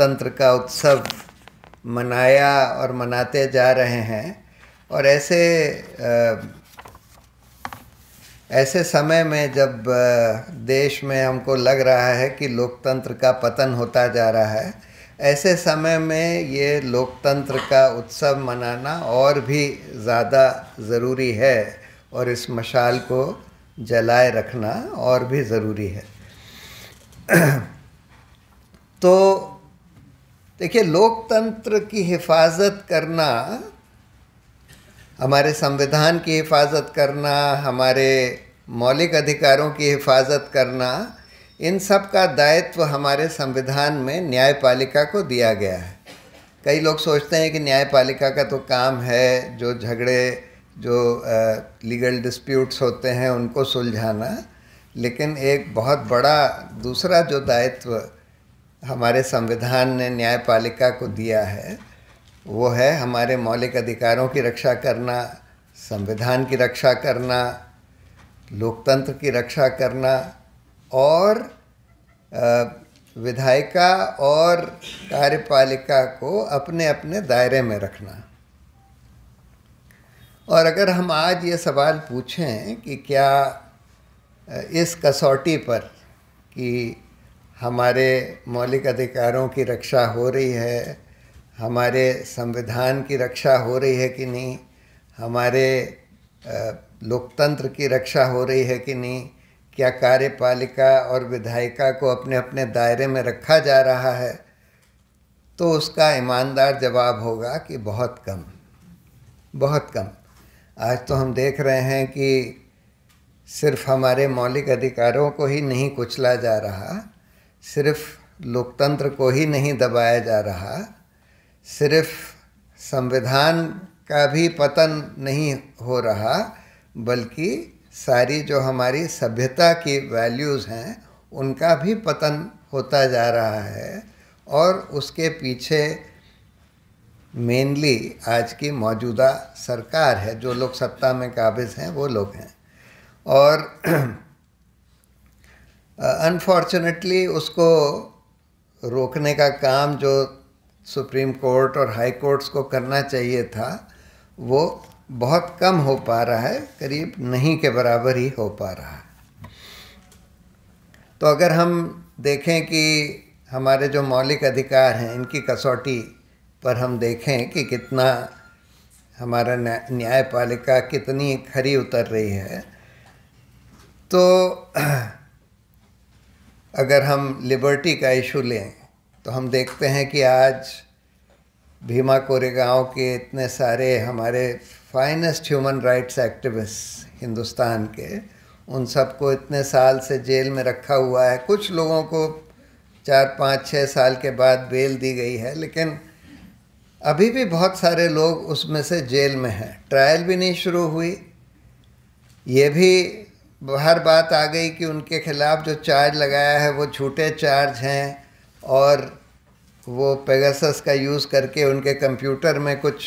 लोकतंत्र का उत्सव मनाया और मनाते जा रहे हैं और ऐसे ऐसे समय में जब देश में हमको लग रहा है कि लोकतंत्र का पतन होता जा रहा है ऐसे समय में ये लोकतंत्र का उत्सव मनाना और भी ज़्यादा ज़रूरी है और इस मशाल को जलाए रखना और भी ज़रूरी है तो देखिए लोकतंत्र की हिफाजत करना हमारे संविधान की हिफाजत करना हमारे मौलिक अधिकारों की हिफाजत करना इन सब का दायित्व हमारे संविधान में न्यायपालिका को दिया गया है कई लोग सोचते हैं कि न्यायपालिका का तो काम है जो झगड़े जो लीगल डिस्प्यूट्स होते हैं उनको सुलझाना लेकिन एक बहुत बड़ा दूसरा जो दायित्व हमारे संविधान ने न्यायपालिका को दिया है वो है हमारे मौलिक अधिकारों की रक्षा करना संविधान की रक्षा करना लोकतंत्र की रक्षा करना और विधायिका और कार्यपालिका को अपने अपने दायरे में रखना और अगर हम आज ये सवाल पूछें कि क्या इस कसौटी पर कि हमारे मौलिक अधिकारों की रक्षा हो रही है हमारे संविधान की रक्षा हो रही है कि नहीं हमारे लोकतंत्र की रक्षा हो रही है कि नहीं क्या कार्यपालिका और विधायिका को अपने अपने दायरे में रखा जा रहा है तो उसका ईमानदार जवाब होगा कि बहुत कम बहुत कम आज तो हम देख रहे हैं कि सिर्फ हमारे मौलिक अधिकारों को ही नहीं कुचला जा रहा सिर्फ लोकतंत्र को ही नहीं दबाया जा रहा सिर्फ संविधान का भी पतन नहीं हो रहा बल्कि सारी जो हमारी सभ्यता की वैल्यूज़ हैं उनका भी पतन होता जा रहा है और उसके पीछे मेनली आज की मौजूदा सरकार है जो लोग सत्ता में काबिज हैं वो लोग हैं और अनफॉर्चुनेटली उसको रोकने का काम जो सुप्रीम कोर्ट और हाई कोर्ट्स को करना चाहिए था वो बहुत कम हो पा रहा है करीब नहीं के बराबर ही हो पा रहा है तो अगर हम देखें कि हमारे जो मौलिक अधिकार हैं इनकी कसौटी पर हम देखें कि कितना हमारा न्यायपालिका कितनी खरी उतर रही है तो अगर हम लिबर्टी का इशू लें तो हम देखते हैं कि आज भीमा कोरेगांव के इतने सारे हमारे finest human rights activist Hindustan के उन सबको इतने साल से जेल में रखा हुआ है कुछ लोगों को चार पाँच छः साल के बाद बेल दी गई है लेकिन अभी भी बहुत सारे लोग उसमें से जेल में हैं ट्रायल भी नहीं शुरू हुई ये भी हर बात आ गई कि उनके खिलाफ जो चार्ज लगाया है वो झूठे चार्ज हैं और वो पेगासस का यूज़ करके उनके कंप्यूटर में कुछ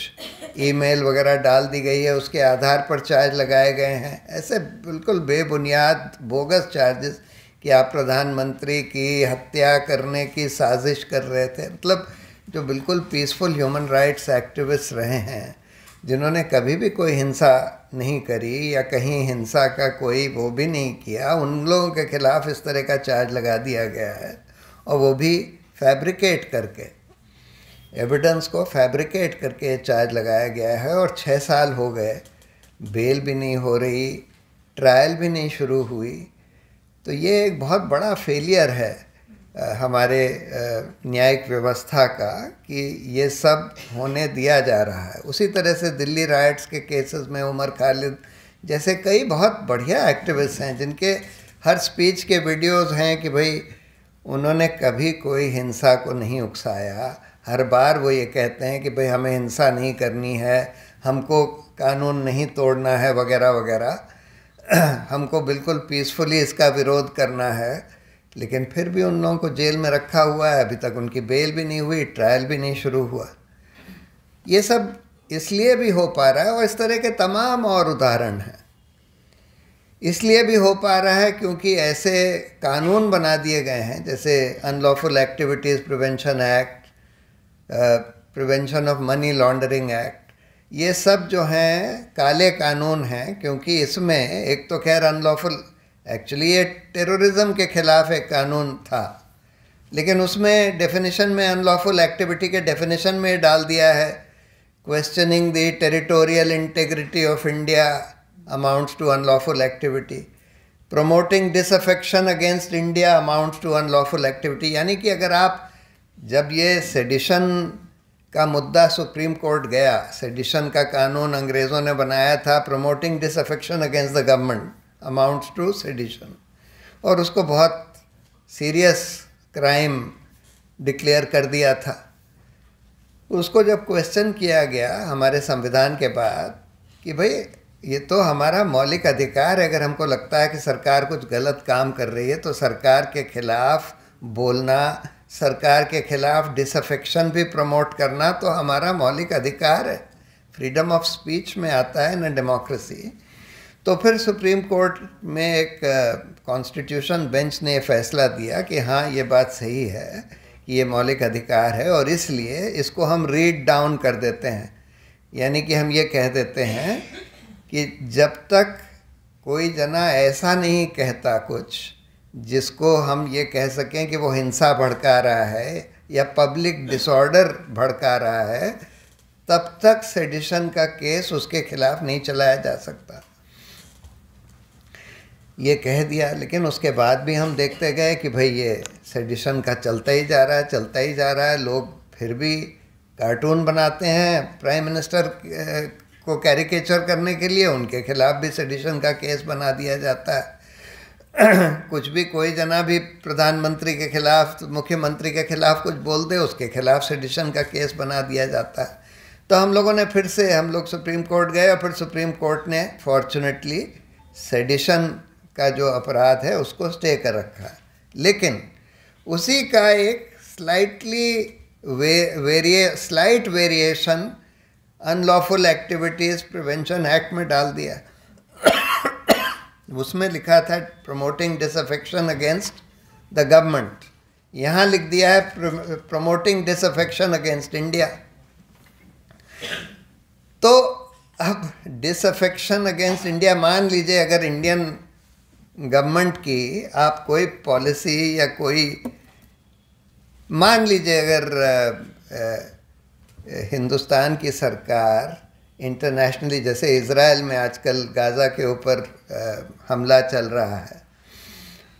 ईमेल वगैरह डाल दी गई है उसके आधार पर चार्ज लगाए गए हैं ऐसे बिल्कुल बेबुनियाद बोगस चार्जेस कि आप प्रधानमंत्री की हत्या करने की साजिश कर रहे थे मतलब जो बिल्कुल पीसफुल ह्यूमन राइट्स एक्टिविस्ट रहे हैं जिन्होंने कभी भी कोई हिंसा नहीं करी या कहीं हिंसा का कोई वो भी नहीं किया उन लोगों के खिलाफ इस तरह का चार्ज लगा दिया गया है और वो भी फैब्रिकेट करके एविडेंस को फैब्रिकेट करके चार्ज लगाया गया है और छः साल हो गए बेल भी नहीं हो रही ट्रायल भी नहीं शुरू हुई तो ये एक बहुत बड़ा फेलियर है हमारे न्यायिक व्यवस्था का कि ये सब होने दिया जा रहा है उसी तरह से दिल्ली राइट्स के केसेस में उमर खालिद जैसे कई बहुत बढ़िया एक्टिविस्ट हैं जिनके हर स्पीच के वीडियोस हैं कि भाई उन्होंने कभी कोई हिंसा को नहीं उकसाया हर बार वो ये कहते हैं कि भाई हमें हिंसा नहीं करनी है हमको कानून नहीं तोड़ना है वगैरह वगैरह हमको बिल्कुल पीसफुली इसका विरोध करना है लेकिन फिर भी उन लोगों को जेल में रखा हुआ है अभी तक उनकी बेल भी नहीं हुई ट्रायल भी नहीं शुरू हुआ ये सब इसलिए भी हो पा रहा है और इस तरह के तमाम और उदाहरण हैं इसलिए भी हो पा रहा है क्योंकि ऐसे कानून बना दिए गए हैं जैसे unlawful activities prevention act prevention of money laundering act ये सब जो हैं काले कानून हैं क्योंकि इसमें एक तो खैर अनलॉफुल एक्चुअली ये टेररिज्म के ख़िलाफ़ एक कानून था लेकिन उसमें डेफिनेशन में अनलॉफुल एक्टिविटी के डेफिनेशन में डाल दिया है questioning the territorial integrity of India amounts to unlawful activity promoting disaffection against India amounts to unlawful activity यानी कि अगर आप जब ये सेडिशन का मुद्दा सुप्रीम कोर्ट गया सेडिशन का कानून अंग्रेज़ों ने बनाया था promoting disaffection against the government amounts to sedition और उसको बहुत सीरियस क्राइम डिक्लेयर कर दिया था उसको जब क्वेश्चन किया गया हमारे संविधान के बाद कि भाई ये तो हमारा मौलिक अधिकार है अगर हमको लगता है कि सरकार कुछ गलत काम कर रही है तो सरकार के खिलाफ बोलना सरकार के खिलाफ डिसअफेक्शन भी प्रमोट करना तो हमारा मौलिक अधिकार है फ्रीडम ऑफ स्पीच में आता है ना डेमोक्रेसी तो फिर सुप्रीम कोर्ट में एक कॉन्स्टिट्यूशन बेंच ने फैसला दिया कि हाँ ये बात सही है कि ये मौलिक अधिकार है और इसलिए इसको हम रीड डाउन कर देते हैं यानी कि हम ये कह देते हैं कि जब तक कोई जना ऐसा नहीं कहता कुछ जिसको हम ये कह सकें कि वो हिंसा भड़का रहा है या पब्लिक डिसऑर्डर भड़का रहा है तब तक सेडिशन का केस उसके खिलाफ नहीं चलाया जा सकता ये कह दिया लेकिन उसके बाद भी हम देखते गए कि भाई ये सेडिशन का चलता ही जा रहा है चलता ही जा रहा है लोग फिर भी कार्टून बनाते हैं प्राइम मिनिस्टर को कैरिकेचर करने के लिए उनके खिलाफ भी सेडिशन का केस बना दिया जाता है कुछ भी कोई जना भी प्रधानमंत्री के खिलाफ मुख्यमंत्री के खिलाफ कुछ बोल दे उसके खिलाफ सेडिशन का केस बना दिया जाता है तो हम लोगों ने फिर से हम लोग सुप्रीम कोर्ट गए और फिर सुप्रीम कोर्ट ने फॉर्चुनेटली सेडिशन का जो अपराध है उसको स्टे कर रखा है लेकिन उसी का एक स्लाइटली वे वेरिए slight variation unlawful activities prevention act में डाल दिया उसमें लिखा था promoting disaffection against the government यहाँ लिख दिया है प्रमोटिंग डिसअफेक्शन अगेंस्ट इंडिया तो अब डिसअफेक्शन अगेंस्ट इंडिया मान लीजिए अगर इंडियन गवर्नमेंट की आप कोई पॉलिसी या कोई मान लीजिए अगर आ, आ, हिंदुस्तान की सरकार इंटरनेशनली जैसे इसराइल में आजकल गाज़ा के ऊपर हमला चल रहा है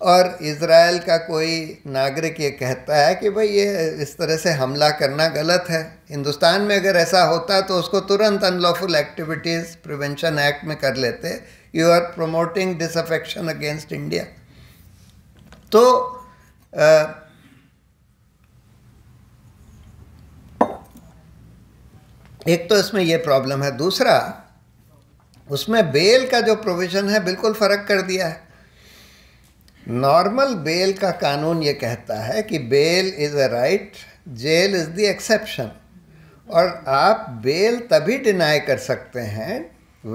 और इसराइल का कोई नागरिक ये कहता है कि भाई ये इस तरह से हमला करना गलत है हिंदुस्तान में अगर ऐसा होता तो उसको तुरंत अनलॉफुल एक्टिविटीज़ प्रिवेंशन एक्ट में कर लेते you are promoting disaffection against India तो आ, एक तो इसमें यह प्रॉब्लम है दूसरा उसमें बेल का जो प्रोविज़न है बिल्कुल फ़र्क कर दिया है नॉर्मल बेल का कानून ये कहता है कि bail is a right jail is the exception और आप बेल तभी डिनाई कर सकते हैं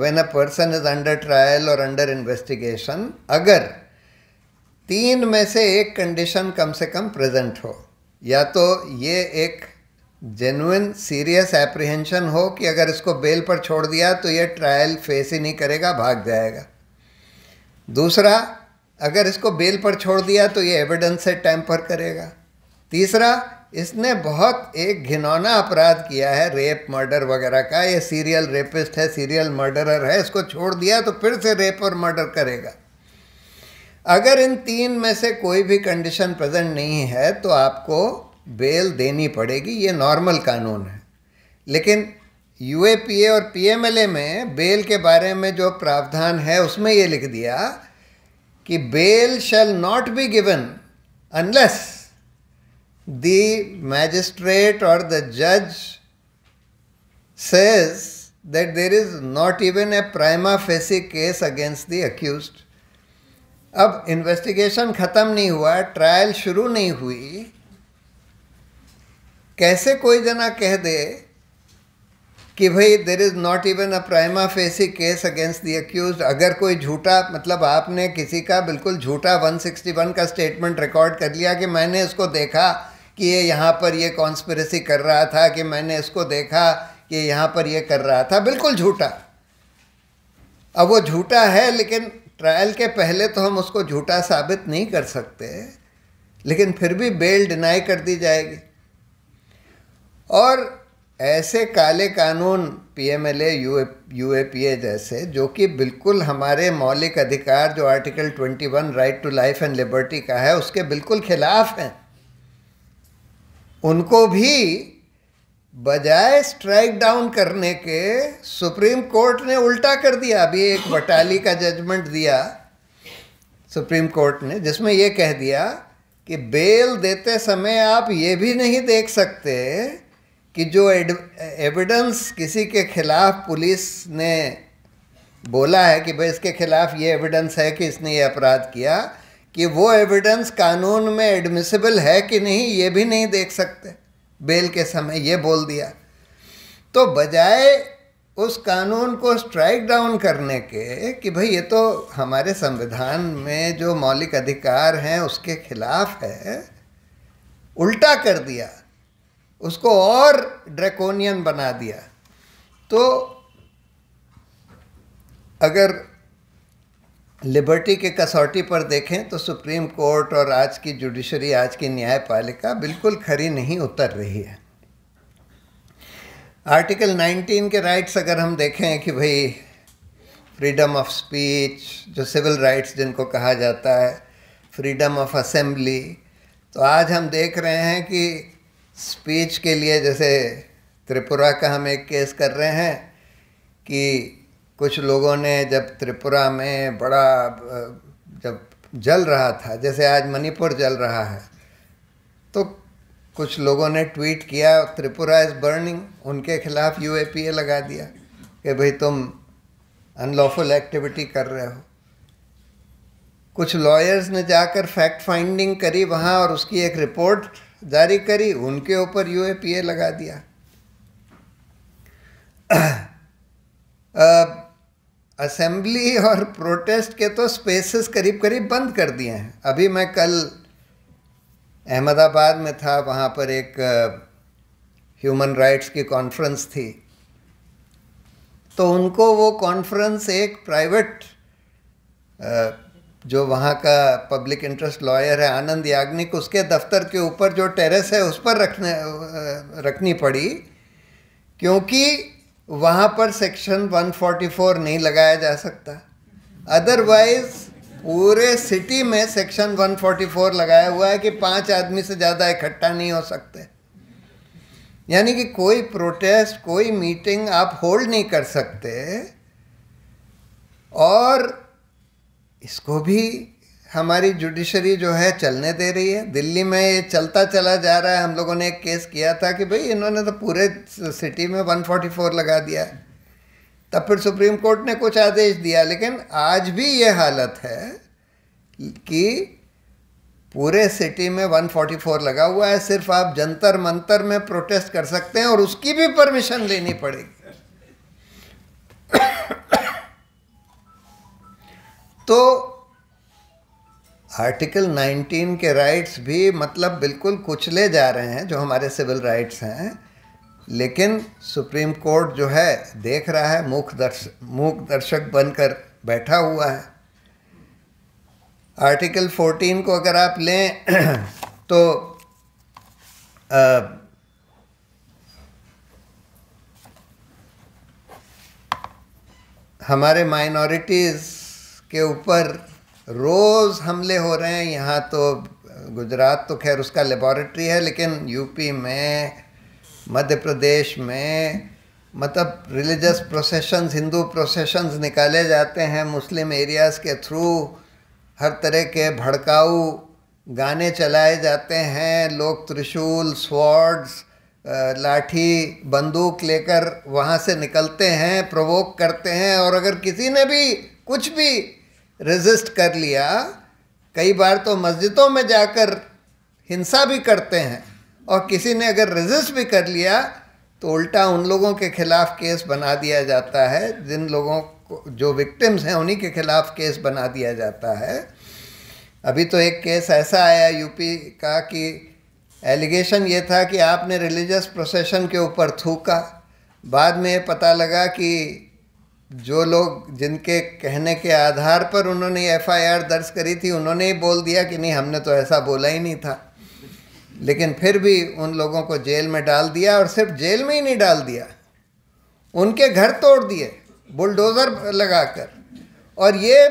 when a person is under trial और अंडर इन्वेस्टिगेशन अगर तीन में से एक कंडीशन कम से कम प्रेजेंट हो या तो ये एक जेनुइन सीरियस एप्रिहेंशन हो कि अगर इसको बेल पर छोड़ दिया तो ये ट्रायल फेस ही नहीं करेगा भाग जाएगा दूसरा अगर इसको बेल पर छोड़ दिया तो ये एविडेंस से टैंपर करेगा तीसरा इसने बहुत एक घिनौना अपराध किया है रेप मर्डर वगैरह का ये सीरियल रेपिस्ट है सीरियल मर्डरर है इसको छोड़ दिया तो फिर से रेप और मर्डर करेगा अगर इन तीन में से कोई भी कंडीशन प्रेजेंट नहीं है तो आपको बेल देनी पड़ेगी ये नॉर्मल कानून है लेकिन यू और पी में बेल के बारे में जो प्रावधान है उसमें ये लिख दिया कि bail shall not be given unless the magistrate और द जज says that there is not even a prima facie case against the accused अब इन्वेस्टिगेशन ख़त्म नहीं हुआ ट्रायल शुरू नहीं हुई कैसे कोई जना कह दे कि भाई there is not even a prima facie case against the accused अगर कोई झूठा मतलब आपने किसी का बिल्कुल झूठा 161 का स्टेटमेंट रिकॉर्ड कर लिया कि मैंने इसको देखा कि ये यहाँ पर ये कॉन्स्परेसी कर रहा था कि मैंने इसको देखा कि यहाँ पर ये कर रहा था बिल्कुल झूठा अब वो झूठा है लेकिन ट्रायल के पहले तो हम उसको झूठा साबित नहीं कर सकते लेकिन फिर भी बेल डिनाई कर दी जाएगी और ऐसे काले कानून पीएमएलए यूएपीए जैसे जो कि बिल्कुल हमारे मौलिक अधिकार जो article 21 right to life and liberty का है उसके बिल्कुल खिलाफ हैं उनको भी बजाय स्ट्राइक डाउन करने के सुप्रीम कोर्ट ने उल्टा कर दिया अभी एक बटाली का जजमेंट दिया सुप्रीम कोर्ट ने जिसमें यह कह दिया कि बेल देते समय आप ये भी नहीं देख सकते कि जो एविडेंस किसी के खिलाफ पुलिस ने बोला है कि भाई इसके खिलाफ ये एविडेंस है कि इसने ये अपराध किया कि वो एविडेंस कानून में एडमिसिबल है कि नहीं ये भी नहीं देख सकते बेल के समय ये बोल दिया तो बजाय उस कानून को स्ट्राइक डाउन करने के कि भाई ये तो हमारे संविधान में जो मौलिक अधिकार हैं उसके खिलाफ है उल्टा कर दिया उसको और ड्रैकोनियन बना दिया तो अगर लिबर्टी के कसौटी पर देखें तो सुप्रीम कोर्ट और आज की जुडिशरी आज की न्यायपालिका बिल्कुल खरी नहीं उतर रही है आर्टिकल 19 के राइट्स अगर हम देखें कि भाई फ्रीडम ऑफ स्पीच जो सिविल राइट्स जिनको कहा जाता है फ्रीडम ऑफ असेंबली तो आज हम देख रहे हैं कि स्पीच के लिए जैसे त्रिपुरा का हम एक केस कर रहे हैं कि कुछ लोगों ने जब त्रिपुरा में बड़ा जब जल रहा था जैसे आज मणिपुर जल रहा है तो कुछ लोगों ने ट्वीट किया त्रिपुरा इज़ बर्निंग उनके खिलाफ यू लगा दिया कि भाई तुम अनलॉफुल एक्टिविटी कर रहे हो कुछ लॉयर्स ने जाकर फैक्ट फाइंडिंग करी वहाँ और उसकी एक रिपोर्ट जारी करी उनके ऊपर यूएपीए लगा दिया असेंबली और प्रोटेस्ट के तो स्पेसेस करीब करीब बंद कर दिए हैं अभी मैं कल अहमदाबाद में था वहाँ पर एक ह्यूमन राइट्स की कॉन्फ्रेंस थी तो उनको वो कॉन्फ्रेंस एक प्राइवेट जो वहाँ का पब्लिक इंटरेस्ट लॉयर है आनंद याग्निक उसके दफ्तर के ऊपर जो टेरेस है उस पर रखने रखनी पड़ी क्योंकि वहाँ पर सेक्शन 144 नहीं लगाया जा सकता अदरवाइज पूरे सिटी में सेक्शन 144 लगाया हुआ है कि पांच आदमी से ज़्यादा इकट्ठा नहीं हो सकते यानी कि कोई प्रोटेस्ट कोई मीटिंग आप होल्ड नहीं कर सकते और इसको भी हमारी जुडिशरी जो है चलने दे रही है दिल्ली में ये चलता चला जा रहा है हम लोगों ने एक केस किया था कि भाई इन्होंने तो पूरे सिटी में 144 लगा दिया तब फिर सुप्रीम कोर्ट ने कुछ आदेश दिया लेकिन आज भी ये हालत है कि पूरे सिटी में 144 लगा हुआ है सिर्फ आप जंतर मंतर में प्रोटेस्ट कर सकते हैं और उसकी भी परमिशन लेनी पड़ेगी तो आर्टिकल 19 के राइट्स भी मतलब बिल्कुल कुचले जा रहे हैं जो हमारे सिविल राइट्स हैं लेकिन सुप्रीम कोर्ट जो है देख रहा है मूक दर्श मूक दर्शक बनकर बैठा हुआ है आर्टिकल 14 को अगर आप लें तो आ, हमारे माइनॉरिटीज़ के ऊपर रोज़ हमले हो रहे हैं यहाँ तो गुजरात तो खैर उसका लेबॉरेटरी है लेकिन यूपी में मध्य प्रदेश में मतलब रिलीजस प्रोसेशंस हिंदू प्रोसेशंस निकाले जाते हैं मुस्लिम एरियाज़ के थ्रू हर तरह के भड़काऊ गाने चलाए जाते हैं लोग त्रिशूल स्वॉर्ड्स लाठी बंदूक लेकर वहाँ से निकलते हैं प्रवोक करते हैं और अगर किसी ने भी कुछ भी रेजिस्ट कर लिया कई बार तो मस्जिदों में जाकर हिंसा भी करते हैं और किसी ने अगर रेजिस्ट भी कर लिया तो उल्टा उन लोगों के खिलाफ केस बना दिया जाता है जिन लोगों को जो विक्टिम्स हैं उन्हीं के खिलाफ केस बना दिया जाता है अभी तो एक केस ऐसा आया यूपी का कि एलिगेशन ये था कि आपने रिलीजियस प्रोसेशन के ऊपर थूका बाद में पता लगा कि जो लोग जिनके कहने के आधार पर उन्होंने एफआईआर दर्ज करी थी उन्होंने ही बोल दिया कि नहीं हमने तो ऐसा बोला ही नहीं था लेकिन फिर भी उन लोगों को जेल में डाल दिया और सिर्फ जेल में ही नहीं डाल दिया उनके घर तोड़ दिए बुलडोज़र लगाकर और ये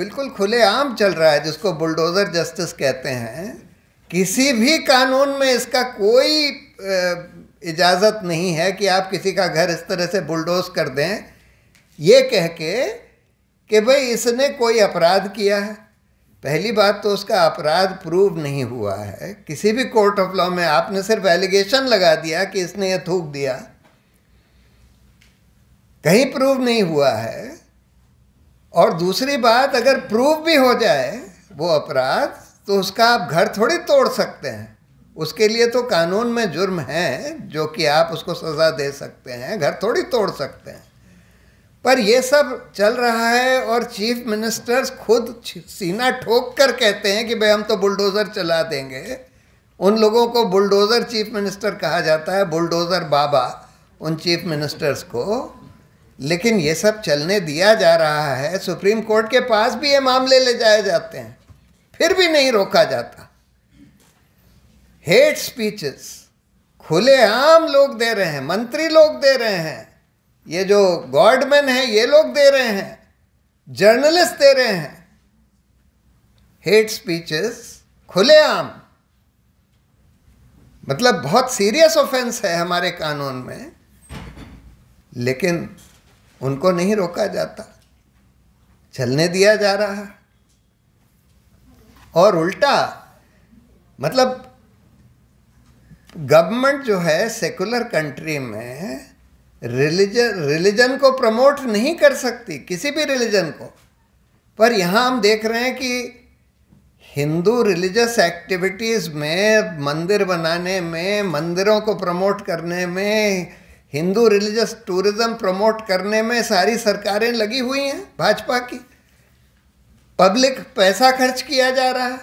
बिल्कुल खुलेआम चल रहा है जिसको बुलडोज़र जस्टिस कहते हैं किसी भी कानून में इसका कोई इजाज़त नहीं है कि आप किसी का घर इस तरह से बुलडोज़ कर दें ये कह के कि भाई इसने कोई अपराध किया है पहली बात तो उसका अपराध प्रूव नहीं हुआ है किसी भी कोर्ट ऑफ लॉ में आपने सिर्फ एलिगेशन लगा दिया कि इसने ये थूक दिया कहीं प्रूव नहीं हुआ है और दूसरी बात अगर प्रूव भी हो जाए वो अपराध तो उसका आप घर थोड़ी तोड़ सकते हैं उसके लिए तो कानून में जुर्म है जो कि आप उसको सज़ा दे सकते हैं घर थोड़ी तोड़ सकते हैं पर ये सब चल रहा है और चीफ मिनिस्टर्स खुद सीना ठोक कर कहते हैं कि भाई हम तो बुलडोज़र चला देंगे उन लोगों को बुलडोज़र चीफ मिनिस्टर कहा जाता है बुलडोज़र बाबा उन चीफ मिनिस्टर्स को लेकिन ये सब चलने दिया जा रहा है सुप्रीम कोर्ट के पास भी ये मामले ले जाए जाते हैं फिर भी नहीं रोका जाता हेट स्पीचेस खुलेआम लोग दे रहे हैं मंत्री लोग दे रहे हैं ये जो गॉडमैन है ये लोग दे रहे हैं जर्नलिस्ट दे रहे हैं हेट स्पीचेस खुलेआम मतलब बहुत सीरियस ऑफेंस है हमारे कानून में लेकिन उनको नहीं रोका जाता चलने दिया जा रहा और उल्टा मतलब गवर्नमेंट जो है सेकुलर कंट्री में रिलीजन रिलीजन को प्रमोट नहीं कर सकती किसी भी रिलीजन को पर यहाँ हम देख रहे हैं कि हिंदू रिलीजस एक्टिविटीज़ में मंदिर बनाने में मंदिरों को प्रमोट करने में हिंदू रिलीजस टूरिज़्म प्रमोट करने में सारी सरकारें लगी हुई हैं भाजपा की पब्लिक पैसा खर्च किया जा रहा है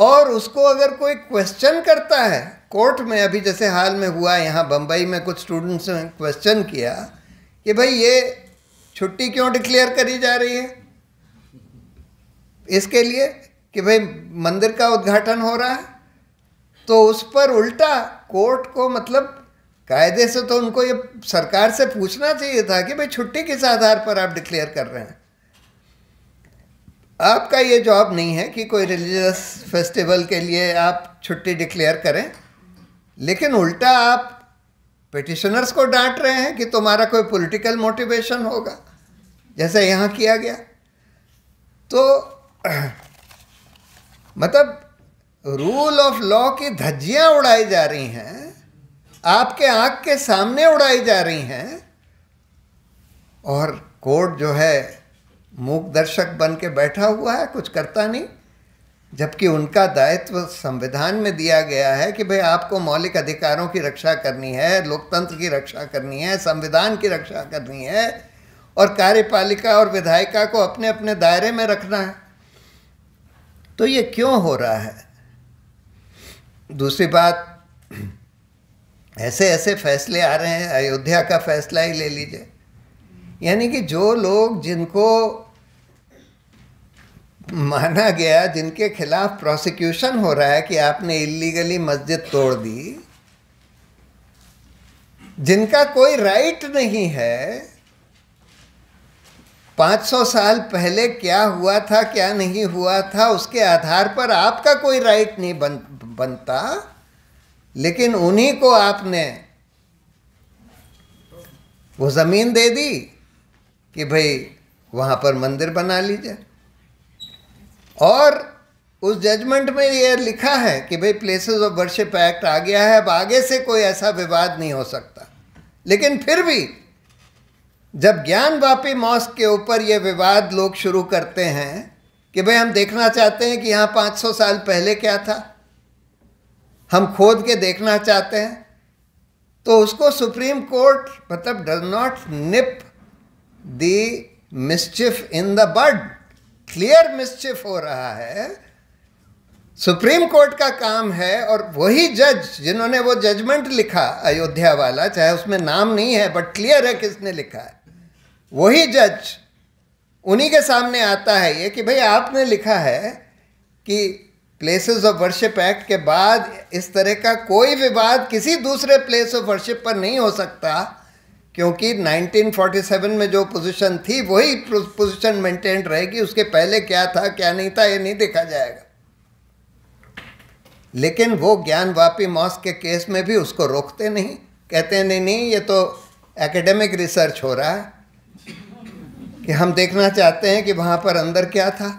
और उसको अगर कोई क्वेश्चन करता है कोर्ट में अभी जैसे हाल में हुआ यहाँ बम्बई में कुछ स्टूडेंट्स ने क्वेश्चन किया कि भाई ये छुट्टी क्यों डिक्लेयर करी जा रही है इसके लिए कि भाई मंदिर का उद्घाटन हो रहा है तो उस पर उल्टा कोर्ट को मतलब कायदे से तो उनको ये सरकार से पूछना चाहिए था कि भाई छुट्टी किस आधार पर आप डिक्लेयर कर रहे हैं आपका ये जॉब नहीं है कि कोई रिलीजियस फेस्टिवल के लिए आप छुट्टी डिक्लेयर करें लेकिन उल्टा आप पिटिशनर्स को डांट रहे हैं कि तुम्हारा कोई पॉलिटिकल मोटिवेशन होगा जैसे यहाँ किया गया तो मतलब रूल ऑफ लॉ की धज्जियाँ उड़ाई जा रही हैं आपके आँख के सामने उड़ाई जा रही हैं और कोर्ट जो है मूक दर्शक बन के बैठा हुआ है कुछ करता नहीं जबकि उनका दायित्व संविधान में दिया गया है कि भाई आपको मौलिक अधिकारों की रक्षा करनी है लोकतंत्र की रक्षा करनी है संविधान की रक्षा करनी है और कार्यपालिका और विधायिका को अपने अपने दायरे में रखना है तो ये क्यों हो रहा है दूसरी बात ऐसे ऐसे फैसले आ रहे हैं अयोध्या का फैसला ही ले लीजिए यानी कि जो लोग जिनको माना गया जिनके खिलाफ प्रोसिक्यूशन हो रहा है कि आपने इलीगली मस्जिद तोड़ दी जिनका कोई राइट नहीं है 500 साल पहले क्या हुआ था क्या नहीं हुआ था उसके आधार पर आपका कोई राइट नहीं बन बनता लेकिन उन्हीं को आपने वो ज़मीन दे दी कि भाई वहाँ पर मंदिर बना लीजिए और उस जजमेंट में ये लिखा है कि भाई प्लेसेस ऑफ वर्शिप एक्ट आ गया है अब आगे से कोई ऐसा विवाद नहीं हो सकता लेकिन फिर भी जब ज्ञान वापी मॉस्क के ऊपर ये विवाद लोग शुरू करते हैं कि भाई हम देखना चाहते हैं कि यहाँ 500 साल पहले क्या था हम खोद के देखना चाहते हैं तो उसको सुप्रीम कोर्ट मतलब does not nip mischief in the bud clear mischief हो रहा है सुप्रीम कोर्ट का काम है और वही जज जिन्होंने वो जजमेंट लिखा अयोध्या वाला चाहे उसमें नाम नहीं है बट क्लियर है किसने लिखा है वही जज उन्हीं के सामने आता है ये कि भाई आपने लिखा है कि प्लेसेस ऑफ वर्शिप एक्ट के बाद इस तरह का कोई विवाद किसी दूसरे प्लेस ऑफ वर्शिप पर नहीं हो सकता क्योंकि 1947 में जो पोजीशन थी वही पोजीशन मेंटेन रहेगी उसके पहले क्या था क्या नहीं था ये नहीं देखा जाएगा लेकिन वो ज्ञान वापी मॉस के केस में भी उसको रोकते नहीं कहते नहीं नहीं ये तो एकेडमिक रिसर्च हो रहा है कि हम देखना चाहते हैं कि वहाँ पर अंदर क्या था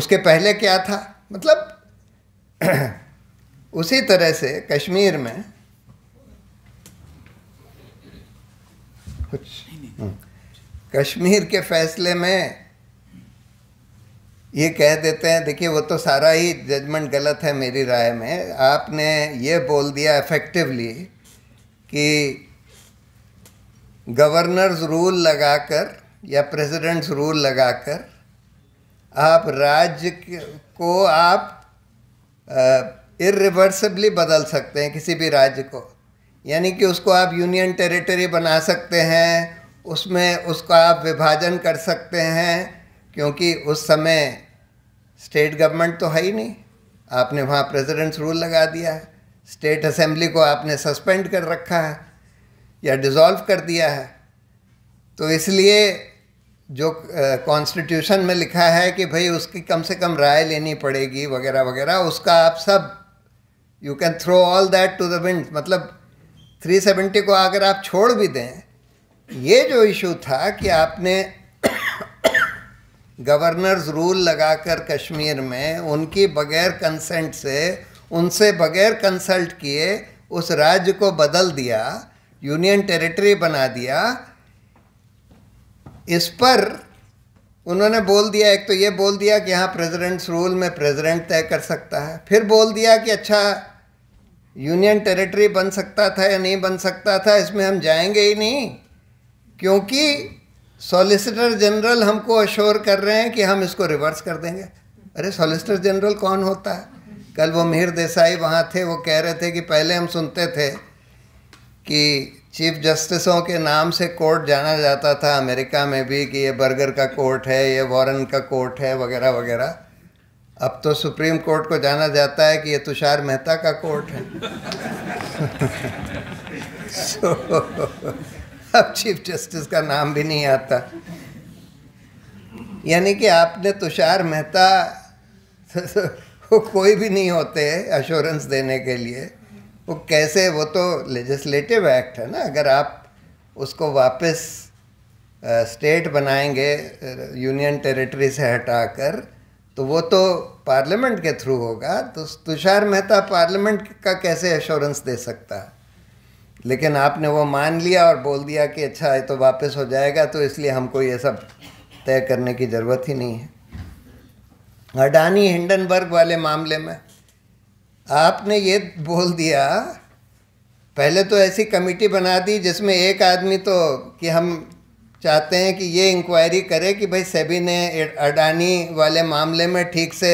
उसके पहले क्या था मतलब उसी तरह से कश्मीर में कश्मीर के फैसले में ये कह देते हैं देखिए वो तो सारा ही जजमेंट गलत है मेरी राय में आपने ये बोल दिया इफेक्टिवली कि गवर्नर्स रूल लगाकर या प्रेसिडेंट्स रूल लगाकर आप राज्य को आप इिवर्सिबली बदल सकते हैं किसी भी राज्य को यानी कि उसको आप यूनियन टेरिटरी बना सकते हैं उसमें उसका आप विभाजन कर सकते हैं क्योंकि उस समय स्टेट गवर्नमेंट तो है ही नहीं आपने वहाँ प्रेसिडेंट्स रूल लगा दिया है स्टेट असेंबली को आपने सस्पेंड कर रखा है या डिज़ोल्व कर दिया है तो इसलिए जो कॉन्स्टिट्यूशन में लिखा है कि भाई उसकी कम से कम राय लेनी पड़ेगी वगैरह वगैरह उसका आप सब you can throw all that to the wind मतलब 370 को अगर आप छोड़ भी दें ये जो इशू था कि आपने गवर्नर्स रूल लगाकर कश्मीर में उनकी बगैर कंसेंट से उनसे बगैर कंसल्ट किए उस राज्य को बदल दिया यूनियन टेरिटरी बना दिया इस पर उन्होंने बोल दिया एक तो ये बोल दिया कि हाँ प्रेसिडेंट्स रूल में प्रेसिडेंट तय कर सकता है फिर बोल दिया कि अच्छा यूनियन टेरिटरी बन सकता था या नहीं बन सकता था इसमें हम जाएंगे ही नहीं क्योंकि सॉलिसिटर जनरल हमको अश्योर कर रहे हैं कि हम इसको रिवर्स कर देंगे अरे सॉलिसिटर जनरल कौन होता है कल वो मिहिर देसाई वहाँ थे वो कह रहे थे कि पहले हम सुनते थे कि चीफ जस्टिसों के नाम से कोर्ट जाना जाता था अमेरिका में भी कि ये बर्गर का कोर्ट है ये वॉरन का कोर्ट है वगैरह वगैरह अब तो सुप्रीम कोर्ट को जाना जाता है कि ये तुषार मेहता का कोर्ट है so, अब चीफ जस्टिस का नाम भी नहीं आता यानी कि आपने तुषार मेहता वो कोई भी नहीं होते अश्योरेंस देने के लिए वो कैसे वो तो लेजिस्लेटिव एक्ट है ना अगर आप उसको वापस स्टेट बनाएंगे यूनियन टेरिटरी से हटाकर तो वो तो पार्लियामेंट के थ्रू होगा तो तुषार मेहता पार्लियामेंट का कैसे एश्योरेंस दे सकता है लेकिन आपने वो मान लिया और बोल दिया कि अच्छा ये तो वापस हो जाएगा तो इसलिए हमको ये सब तय करने की ज़रूरत ही नहीं है अडानी हिंडनबर्ग वाले मामले में आपने ये बोल दिया पहले तो ऐसी कमेटी बना दी जिसमें एक आदमी तो कि हम चाहते हैं कि ये इंक्वायरी करे कि भाई सेबी ने अडानी वाले मामले में ठीक से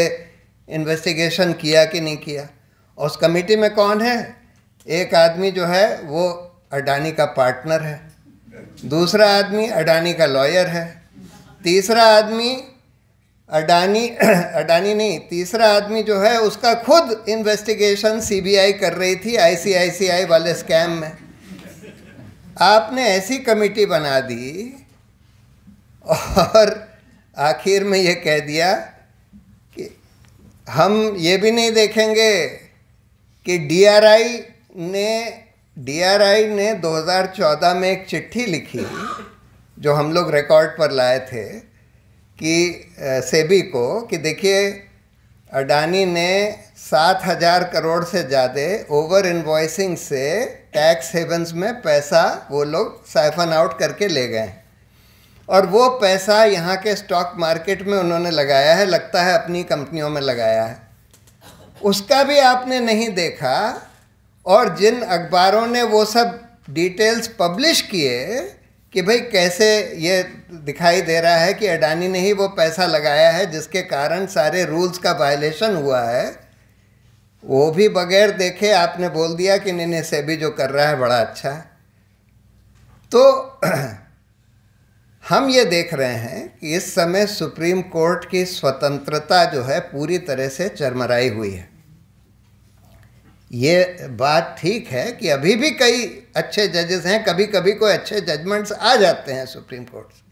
इन्वेस्टिगेशन किया कि नहीं किया और उस कमेटी में कौन है एक आदमी जो है वो अडानी का पार्टनर है दूसरा आदमी अडानी का लॉयर है तीसरा आदमी अडानी अडानी नहीं तीसरा आदमी जो है उसका खुद इन्वेस्टिगेशन सीबीआई कर रही थी आईसीआईसीआई वाले स्कैम में आपने ऐसी कमेटी बना दी और आखिर में ये कह दिया कि हम ये भी नहीं देखेंगे कि डीआरआई ने डी ने 2014 में एक चिट्ठी लिखी जो हम लोग रिकॉर्ड पर लाए थे कि सेबी को कि देखिए अडानी ने सात हज़ार करोड़ से ज़्यादा ओवर इन्वॉइसिंग से टैक्स हेवंस में पैसा वो लोग साइफन आउट करके ले गए और वो पैसा यहाँ के स्टॉक मार्केट में उन्होंने लगाया है लगता है अपनी कंपनियों में लगाया है उसका भी आपने नहीं देखा और जिन अखबारों ने वो सब डिटेल्स पब्लिश किए कि भाई कैसे ये दिखाई दे रहा है कि अडानी ने ही वो पैसा लगाया है जिसके कारण सारे रूल्स का वायलेशन हुआ है वो भी बगैर देखे आपने बोल दिया कि नहीं से भी जो कर रहा है बड़ा अच्छा है तो हम ये देख रहे हैं कि इस समय सुप्रीम कोर्ट की स्वतंत्रता जो है पूरी तरह से चरमराई हुई है ये बात ठीक है कि अभी भी कई अच्छे जजेस हैं कभी कभी कोई अच्छे जजमेंट्स आ जाते हैं सुप्रीम कोर्ट से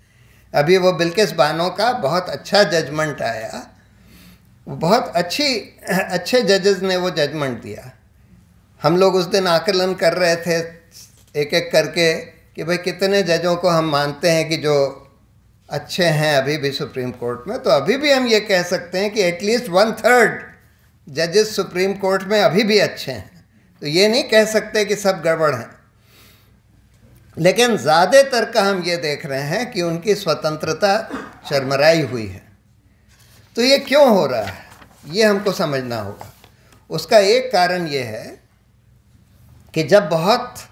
अभी वो बिल्किस बानो का बहुत अच्छा जजमेंट आया बहुत अच्छी अच्छे जजेस ने वो जजमेंट दिया हम लोग उस दिन आकलन कर रहे थे एक एक करके कि भाई कितने जजों को हम मानते हैं कि जो अच्छे हैं अभी भी सुप्रीम कोर्ट में तो अभी भी हम ये कह सकते हैं कि एटलीस्ट वन थर्ड जजेस सुप्रीम कोर्ट में अभी भी अच्छे हैं तो ये नहीं कह सकते कि सब गड़बड़ हैं लेकिन ज़्यादातर का हम ये देख रहे हैं कि उनकी स्वतंत्रता चरमराई हुई है तो ये क्यों हो रहा है ये हमको समझना होगा उसका एक कारण ये है कि जब बहुत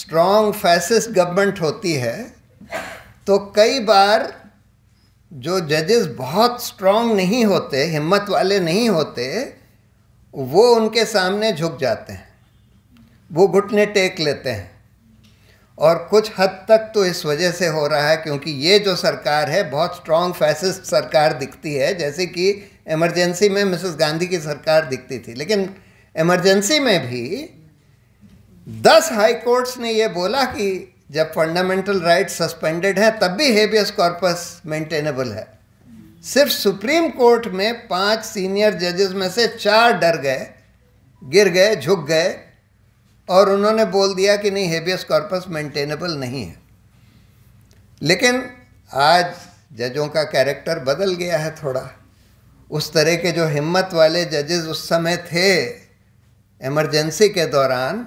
स्ट्रॉन्ग फैसिस्ट गवर्नमेंट होती है तो कई बार जो जजेस बहुत स्ट्रांग नहीं होते हिम्मत वाले नहीं होते वो उनके सामने झुक जाते हैं वो घुटने टेक लेते हैं और कुछ हद तक तो इस वजह से हो रहा है क्योंकि ये जो सरकार है बहुत स्ट्रांग फैसिस्ट सरकार दिखती है जैसे कि इमरजेंसी में मिसेस गांधी की सरकार दिखती थी लेकिन इमरजेंसी में भी दस हाई कोर्ट्स ने ये बोला कि जब फंडामेंटल राइट सस्पेंडेड है तब भी हेबियस कॉर्पस मेंटेनेबल है सिर्फ सुप्रीम कोर्ट में पांच सीनियर जजेस में से चार डर गए गिर गए झुक गए और उन्होंने बोल दिया कि नहीं हेबियस कॉर्पस मेंटेनेबल नहीं है लेकिन आज जजों का कैरेक्टर बदल गया है थोड़ा उस तरह के जो हिम्मत वाले जजेस उस समय थे इमरजेंसी के दौरान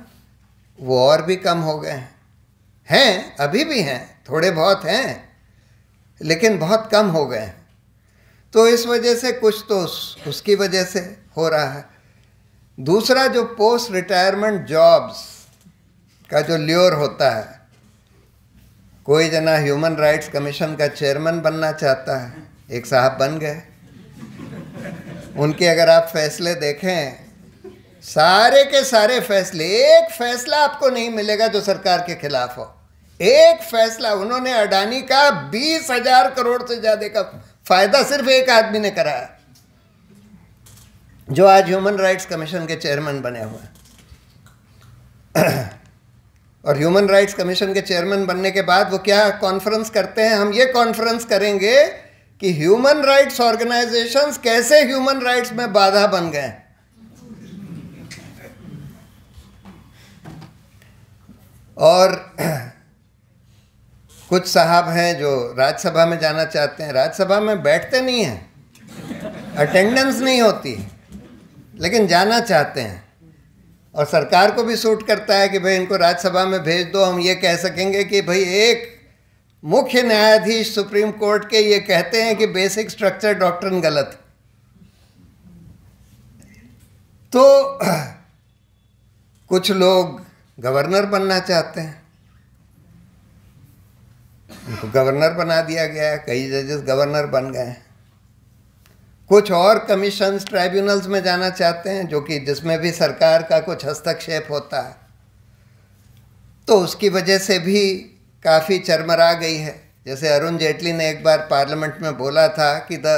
वो और भी कम हो गए हैं हैं अभी भी हैं थोड़े बहुत हैं लेकिन बहुत कम हो गए हैं तो इस वजह से कुछ तो उसकी वजह से हो रहा है दूसरा जो पोस्ट रिटायरमेंट जॉब्स का जो ल्योर होता है कोई जना ह्यूमन राइट्स कमीशन का चेयरमैन बनना चाहता है एक साहब बन गए उनके अगर आप फैसले देखें सारे के सारे फैसले एक फैसला आपको नहीं मिलेगा जो सरकार के खिलाफ हो एक फैसला उन्होंने अडानी का बीस हजार करोड़ से ज्यादा का फायदा सिर्फ एक आदमी ने कराया जो आज ह्यूमन राइट्स कमीशन के चेयरमैन बने हुए हैं और ह्यूमन राइट्स कमीशन के चेयरमैन बनने के बाद वो क्या कॉन्फ्रेंस करते हैं हम ये कॉन्फ्रेंस करेंगे कि ह्यूमन राइट्स ऑर्गेनाइजेशंस कैसे ह्यूमन राइट्स में बाधा बन गए और कुछ साहब हैं जो राज्यसभा में जाना चाहते हैं राज्यसभा में बैठते नहीं हैं अटेंडेंस नहीं होती लेकिन जाना चाहते हैं और सरकार को भी सूट करता है कि भाई इनको राज्यसभा में भेज दो हम ये कह सकेंगे कि भाई एक मुख्य न्यायाधीश सुप्रीम कोर्ट के ये कहते हैं कि बेसिक स्ट्रक्चर डॉक्ट्रिन गलत तो कुछ लोग गवर्नर बनना चाहते हैं उनको गवर्नर बना दिया गया है कई जजेस गवर्नर बन गए हैं कुछ और कमीशन ट्राइब्यूनल्स में जाना चाहते हैं जो कि जिसमें भी सरकार का कुछ हस्तक्षेप होता है तो उसकी वजह से भी काफ़ी चरमरा गई है जैसे अरुण जेटली ने एक बार पार्लियामेंट में बोला था कि the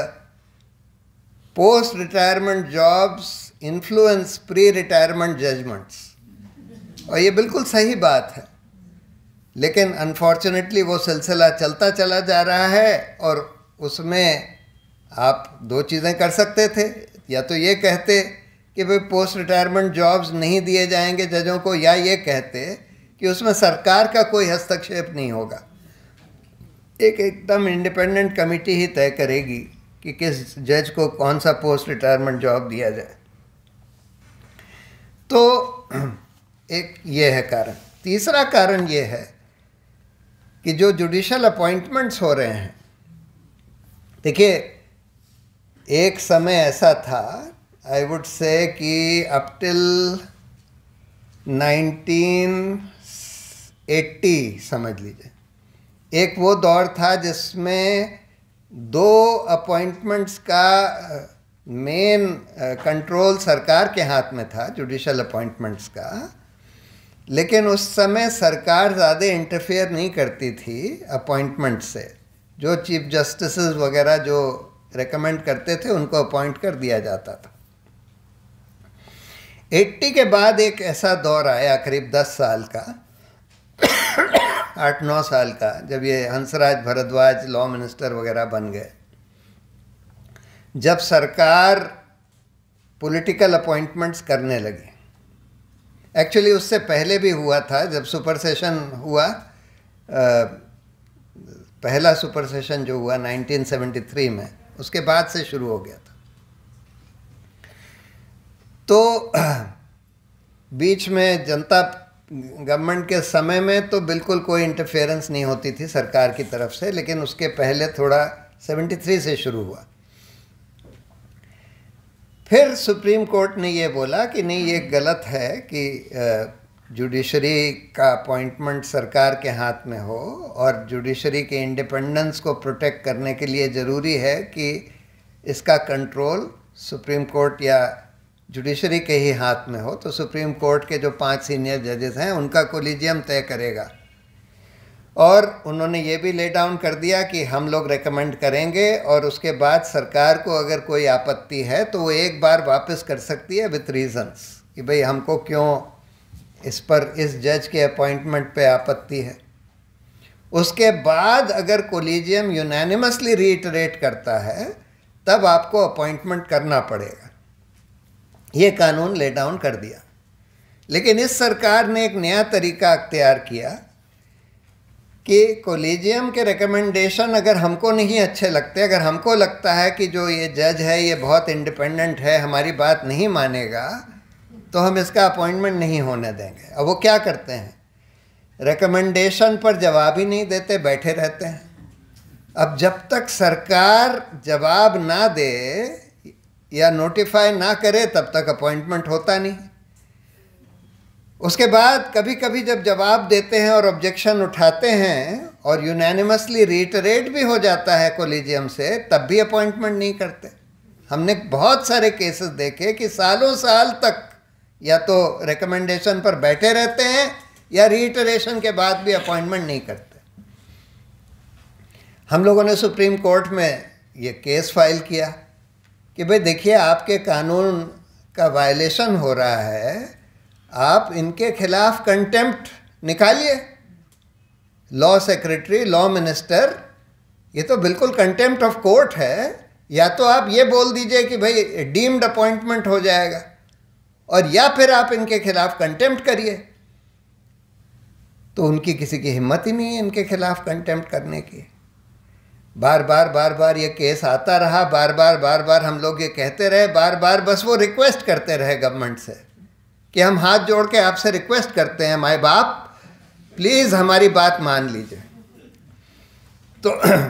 post retirement jobs influence pre retirement judgements और ये बिल्कुल सही बात है लेकिन अनफॉर्चुनेटली वो सिलसिला चलता चला जा रहा है और उसमें आप दो चीज़ें कर सकते थे या तो ये कहते कि भाई पोस्ट रिटायरमेंट जॉब्स नहीं दिए जाएंगे जजों को या ये कहते कि उसमें सरकार का कोई हस्तक्षेप नहीं होगा एक एकदम इंडिपेंडेंट कमेटी ही तय करेगी कि किस जज को कौन सा पोस्ट रिटायरमेंट जॉब दिया जाए तो एक ये है कारण तीसरा कारण ये है कि जो जुडिशल अपॉइंटमेंट्स हो रहे हैं देखिए एक समय ऐसा था आई वुड से कि अप टिल 1980 समझ लीजिए एक वो दौर था जिसमें दो अपॉइंटमेंट्स का मेन uh, कंट्रोल uh, सरकार के हाथ में था जुडिशल अपॉइंटमेंट्स का लेकिन उस समय सरकार ज़्यादा इंटरफेयर नहीं करती थी अपॉइंटमेंट से जो चीफ जस्टिस वगैरह जो रेकमेंड करते थे उनको अपॉइंट कर दिया जाता था 80 के बाद एक ऐसा दौर आया करीब 10 साल का आठ नौ साल का जब ये हंसराज भरद्वाज लॉ मिनिस्टर वगैरह बन गए जब सरकार पॉलिटिकल अपॉइंटमेंट्स करने लगी एक्चुअली उससे पहले भी हुआ था जब सुपर सेशन हुआ आ, पहला सुपर सेशन जो हुआ 1973 में उसके बाद से शुरू हो गया था तो बीच में जनता गवर्नमेंट के समय में तो बिल्कुल कोई इंटरफेरेंस नहीं होती थी सरकार की तरफ से लेकिन उसके पहले थोड़ा 73 से शुरू हुआ फिर सुप्रीम कोर्ट ने ये बोला कि नहीं ये गलत है कि जुडिशरी का अपॉइंटमेंट सरकार के हाथ में हो और जुडिशरी के इंडिपेंडेंस को प्रोटेक्ट करने के लिए ज़रूरी है कि इसका कंट्रोल सुप्रीम कोर्ट या जुडिशरी के ही हाथ में हो तो सुप्रीम कोर्ट के जो पांच सीनियर जजेस हैं उनका कोलिजियम तय करेगा और उन्होंने ये भी ले डाउन कर दिया कि हम लोग रेकमेंड करेंगे और उसके बाद सरकार को अगर कोई आपत्ति है तो वो एक बार वापस कर सकती है विथ रीज़न्स कि भाई हमको क्यों इस पर इस जज के अपॉइंटमेंट पे आपत्ति है उसके बाद अगर कोलीजियम यूनानिमसली रीटरेट करता है तब आपको अपॉइंटमेंट करना पड़ेगा ये कानून ले डाउन कर दिया लेकिन इस सरकार ने एक नया तरीका अख्तियार किया कि कोलेजियम के रिकमेंडेशन अगर हमको नहीं अच्छे लगते अगर हमको लगता है कि जो ये जज है ये बहुत इंडिपेंडेंट है हमारी बात नहीं मानेगा तो हम इसका अपॉइंटमेंट नहीं होने देंगे अब वो क्या करते हैं रिकमेंडेशन पर जवाब ही नहीं देते बैठे रहते हैं अब जब तक सरकार जवाब ना दे या नोटिफाई ना करे तब तक अपॉइंटमेंट होता नहीं उसके बाद कभी कभी जब जवाब देते हैं और ऑब्जेक्शन उठाते हैं और यूनानिमसली रिटरेट भी हो जाता है कोलिजियम से तब भी अपॉइंटमेंट नहीं करते हमने बहुत सारे केसेस देखे कि सालों साल तक या तो रिकमेंडेशन पर बैठे रहते हैं या रिटरेशन के बाद भी अपॉइंटमेंट नहीं करते हम लोगों ने सुप्रीम कोर्ट में ये केस फाइल किया कि भाई देखिए आपके कानून का वायलेशन हो रहा है आप इनके खिलाफ कंटेम्प्ट निकालिए लॉ सेक्रेटरी लॉ मिनिस्टर ये तो बिल्कुल कंटेम्प्ट ऑफ कोर्ट है या तो आप ये बोल दीजिए कि भाई डीम्ड अपॉइंटमेंट हो जाएगा और या फिर आप इनके खिलाफ कंटेम्प्ट करिए तो उनकी किसी की हिम्मत ही नहीं है इनके खिलाफ कंटेम्प्ट करने की बार बार बार बार ये केस आता रहा बार बार बार बार हम लोग ये कहते रहे बार बार बस वो रिक्वेस्ट करते रहे गवर्नमेंट से कि हम हाथ जोड़ के आपसे रिक्वेस्ट करते हैं माए बाप प्लीज़ हमारी बात मान लीजिए तो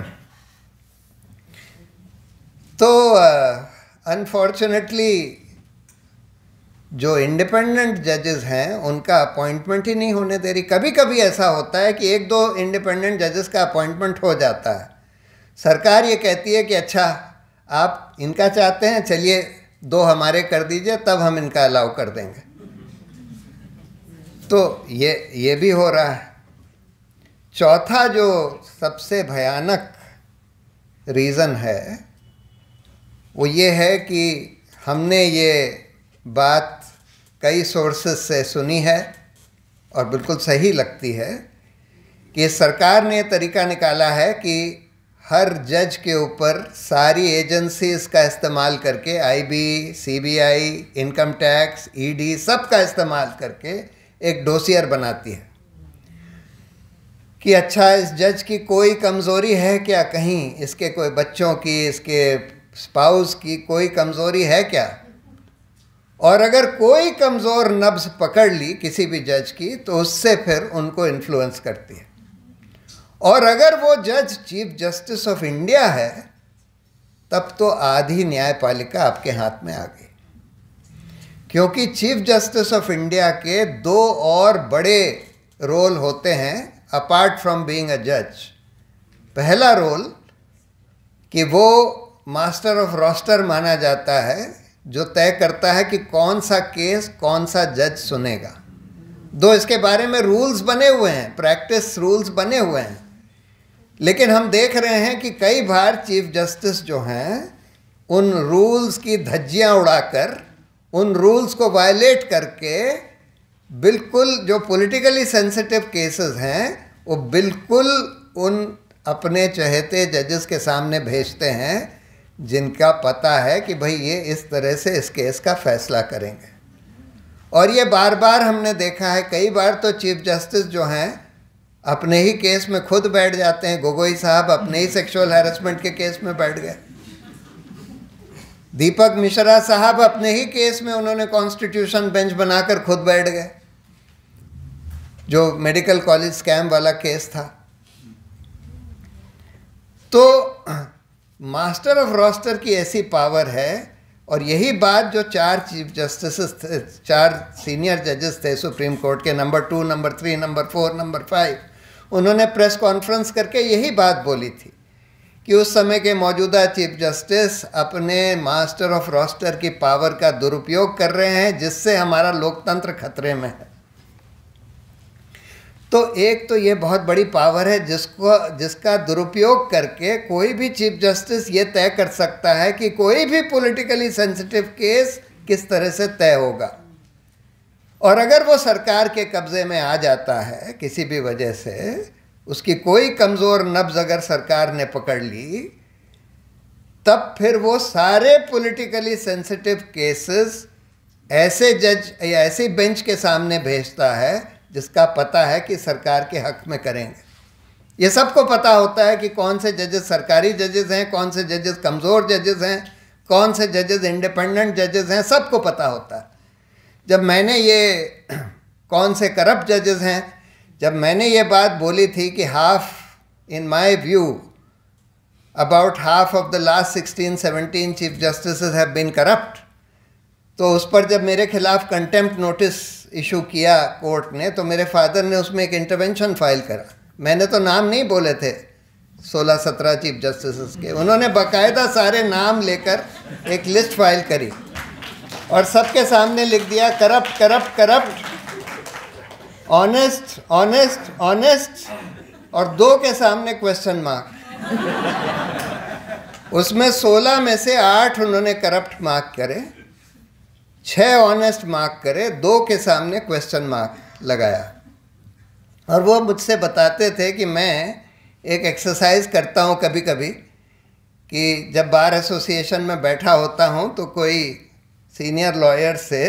तो अनफॉर्चुनेटली uh, जो इंडिपेंडेंट जजेस हैं उनका अपॉइंटमेंट ही नहीं होने दे रही कभी कभी ऐसा होता है कि एक दो इंडिपेंडेंट जजेस का अपॉइंटमेंट हो जाता है सरकार ये कहती है कि अच्छा आप इनका चाहते हैं चलिए दो हमारे कर दीजिए तब हम इनका अलाउ कर देंगे तो ये ये भी हो रहा है चौथा जो सबसे भयानक रीज़न है वो ये है कि हमने ये बात कई सोर्सेस से सुनी है और बिल्कुल सही लगती है कि सरकार ने तरीका निकाला है कि हर जज के ऊपर सारी एजेंसीज का इस्तेमाल करके IB, CBI, income tax ED सब का इस्तेमाल करके एक डोसियर बनाती है कि अच्छा इस जज की कोई कमज़ोरी है क्या कहीं इसके कोई बच्चों की इसके स्पाउस की कोई कमज़ोरी है क्या और अगर कोई कमज़ोर नब्ज पकड़ ली किसी भी जज की तो उससे फिर उनको इन्फ्लुएंस करती है और अगर वो जज चीफ जस्टिस ऑफ इंडिया है तब तो आधी न्यायपालिका आपके हाथ में आ गई क्योंकि चीफ जस्टिस ऑफ इंडिया के दो और बड़े रोल होते हैं अपार्ट फ्रॉम बीइंग अ जज पहला रोल कि वो मास्टर ऑफ रोस्टर माना जाता है जो तय करता है कि कौन सा केस कौन सा जज सुनेगा दो इसके बारे में रूल्स बने हुए हैं प्रैक्टिस रूल्स बने हुए हैं लेकिन हम देख रहे हैं कि कई बार चीफ जस्टिस जो हैं उन रूल्स की धज्जियां उड़ाकर उन रूल्स को वायलेट करके बिल्कुल जो पॉलिटिकली सेंसिटिव केसेस हैं वो बिल्कुल उन अपने चहेते जजेस के सामने भेजते हैं जिनका पता है कि भाई ये इस तरह से इस केस का फैसला करेंगे और ये बार बार हमने देखा है कई बार तो चीफ जस्टिस जो हैं अपने ही केस में खुद बैठ जाते हैं गोगोई साहब अपने ही सेक्सुअल हेरसमेंट के केस में बैठ गए दीपक मिश्रा साहब अपने ही केस में उन्होंने कॉन्स्टिट्यूशन बेंच बनाकर खुद बैठ गए जो मेडिकल कॉलेज स्कैम वाला केस था तो मास्टर ऑफ रोस्टर की ऐसी पावर है और यही बात जो चार चीफ जस्टिस थे चार सीनियर जजेस थे सुप्रीम कोर्ट के number two number three number four number five उन्होंने प्रेस कॉन्फ्रेंस करके यही बात बोली थी कि उस समय के मौजूदा चीफ जस्टिस अपने मास्टर ऑफ रोस्टर की पावर का दुरुपयोग कर रहे हैं जिससे हमारा लोकतंत्र खतरे में है तो एक तो ये बहुत बड़ी पावर है जिसको जिसका दुरुपयोग करके कोई भी चीफ जस्टिस ये तय कर सकता है कि कोई भी पॉलिटिकली सेंसिटिव केस किस तरह से तय होगा और अगर वो सरकार के कब्ज़े में आ जाता है किसी भी वजह से उसकी कोई कमज़ोर नब्ज अगर सरकार ने पकड़ ली तब फिर वो सारे पॉलिटिकली सेंसिटिव केसेस ऐसे जज या ऐसी बेंच के सामने भेजता है जिसका पता है कि सरकार के हक में करेंगे ये सबको पता होता है कि कौन से जजेस सरकारी जजेस हैं कौन से जजेस कमज़ोर जजेस हैं कौन से जजेस इंडिपेंडेंट जजेस हैं सबको पता होता है जब मैंने ये कौन से करप्ट जजेस हैं जब मैंने ये बात बोली थी कि half in my view about half of the last sixteen seventeen chief justices have been corrupt तो उस पर जब मेरे खिलाफ कंटेम्प्ट नोटिस इशू किया कोर्ट ने तो मेरे फादर ने उसमें एक इंटरवेंशन फाइल करा मैंने तो नाम नहीं बोले थे सोलह सत्रह चीफ जस्टिस के उन्होंने बकायदा सारे नाम लेकर एक लिस्ट फाइल करी और सबके सामने लिख दिया corrupt corrupt corrupt honest honest honest और दो के सामने क्वेश्चन मार्क उसमें सोलह में से आठ उन्होंने करप्ट मार्क करे छः ऑनेस्ट मार्क करे दो के सामने क्वेश्चन मार्क लगाया और वो मुझसे बताते थे कि मैं एक एक्सरसाइज करता हूँ कभी कभी कि जब बार एसोसिएशन में बैठा होता हूँ तो कोई सीनियर लॉयर से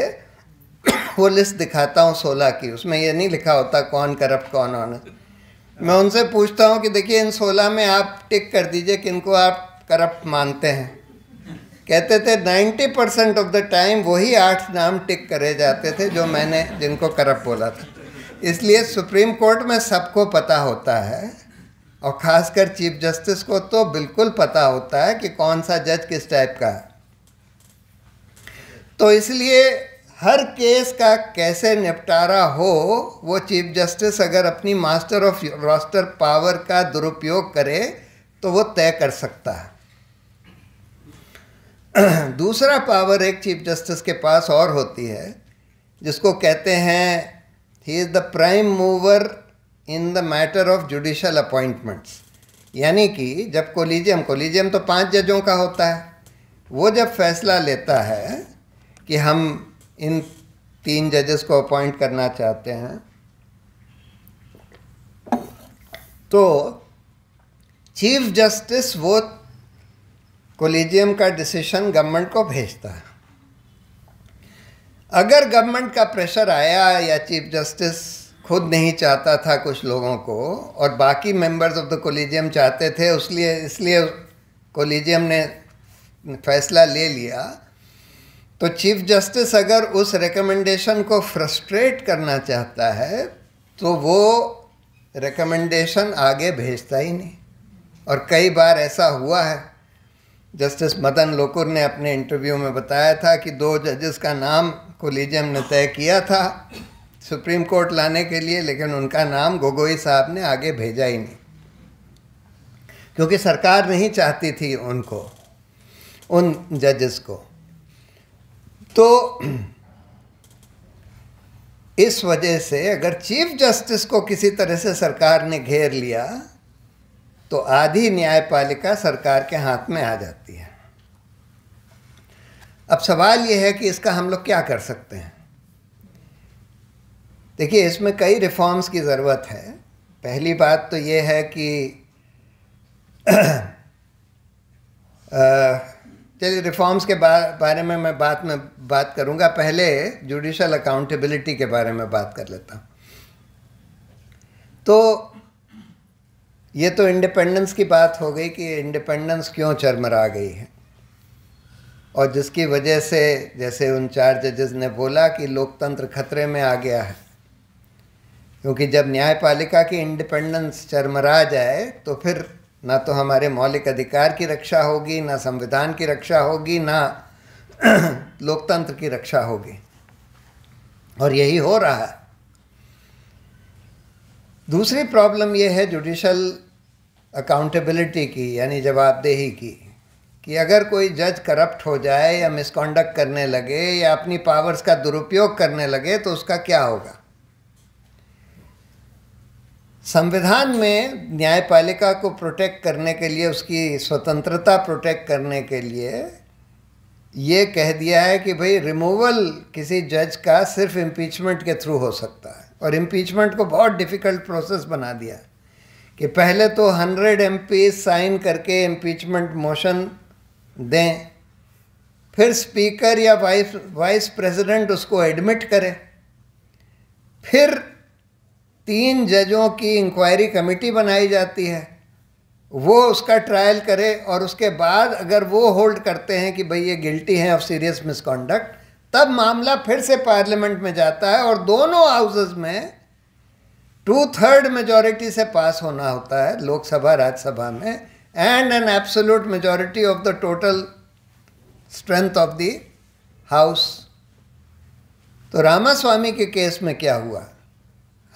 वो लिस्ट दिखाता हूँ सोलह की उसमें ये नहीं लिखा होता कौन करप्ट कौन ऑनेस्ट मैं उनसे पूछता हूँ कि देखिए इन सोलह में आप टिक कर दीजिए किनको आप करप्ट मानते हैं कहते थे ninety percent of the time वही आठ नाम टिक करे जाते थे जो मैंने जिनको करप्ट बोला था इसलिए सुप्रीम कोर्ट में सबको पता होता है और ख़ासकर चीफ जस्टिस को तो बिल्कुल पता होता है कि कौन सा जज किस टाइप का है तो इसलिए हर केस का कैसे निपटारा हो वो चीफ जस्टिस अगर अपनी मास्टर ऑफ रोस्टर पावर का दुरुपयोग करे तो वो तय कर सकता है दूसरा पावर एक चीफ जस्टिस के पास और होती है जिसको कहते हैं he is the prime mover in the matter of judicial appointments यानी कि जब कोलिजियम कोलिजियम तो पांच जजों का होता है वो जब फैसला लेता है कि हम इन तीन जजेस को अपॉइंट करना चाहते हैं तो चीफ जस्टिस वो कोलिजियम का डिसीशन गवर्नमेंट को भेजता है अगर गवर्नमेंट का प्रेशर आया या चीफ जस्टिस खुद नहीं चाहता था कुछ लोगों को और बाकी मेंबर्स ऑफ द कोलिजियम चाहते थे उसलिए इसलिए कोलिजियम ने फैसला ले लिया तो चीफ जस्टिस अगर उस रिकमेंडेशन को फ्रस्ट्रेट करना चाहता है तो वो रिकमेंडेशन आगे भेजता ही नहीं और कई बार ऐसा हुआ है जस्टिस मदन लोकुर ने अपने इंटरव्यू में बताया था कि दो जजेस का नाम कोलिजियम ने तय किया था सुप्रीम कोर्ट लाने के लिए लेकिन उनका नाम गोगोई साहब ने आगे भेजा ही नहीं क्योंकि सरकार नहीं चाहती थी उनको उन जजेस को तो इस वजह से अगर चीफ जस्टिस को किसी तरह से सरकार ने घेर लिया तो आधी न्यायपालिका सरकार के हाथ में आ जाती है अब सवाल यह है कि इसका हम लोग क्या कर सकते हैं देखिए इसमें कई रिफॉर्म्स की ज़रूरत है पहली बात तो ये है कि आ, चलिए रिफॉर्म्स के बारे में मैं बात में बात करूंगा पहले जुडिशल अकाउंटेबिलिटी के बारे में बात कर लेता तो ये तो इंडिपेंडेंस की बात हो गई कि इंडिपेंडेंस क्यों चरमरा गई है और जिसकी वजह से जैसे उन चार जजेस ने बोला कि लोकतंत्र खतरे में आ गया है क्योंकि जब न्यायपालिका की इंडिपेंडेंस चरमरा जाए तो फिर ना तो हमारे मौलिक अधिकार की रक्षा होगी ना संविधान की रक्षा होगी ना लोकतंत्र की रक्षा होगी और यही हो रहा है दूसरी प्रॉब्लम यह है जुडिशल अकाउंटेबिलिटी की यानी जवाबदेही की कि अगर कोई जज करप्ट हो जाए या मिसकॉन्डक्ट करने लगे या अपनी पावर्स का दुरुपयोग करने लगे तो उसका क्या होगा संविधान में न्यायपालिका को प्रोटेक्ट करने के लिए उसकी स्वतंत्रता प्रोटेक्ट करने के लिए ये कह दिया है कि भाई रिमूवल किसी जज का सिर्फ इम्पीचमेंट के थ्रू हो सकता है और इम्पीचमेंट को बहुत डिफ़िकल्ट प्रोसेस बना दिया कि पहले तो हंड्रेड एम साइन करके इम्पीचमेंट मोशन दें फिर स्पीकर या वाइस वाइस प्रेसिडेंट उसको एडमिट करें फिर तीन जजों की इंक्वायरी कमेटी बनाई जाती है वो उसका ट्रायल करे और उसके बाद अगर वो होल्ड करते हैं कि भाई ये गिल्टी हैं ऑफ सीरियस मिसकॉन्डक्ट तब मामला फिर से पार्लियामेंट में जाता है और दोनों हाउसेज में टू थर्ड मेजॉरिटी से पास होना होता है लोकसभा राज्यसभा में and an absolute majority of the total strength of the house तो रामास्वामी के केस में क्या हुआ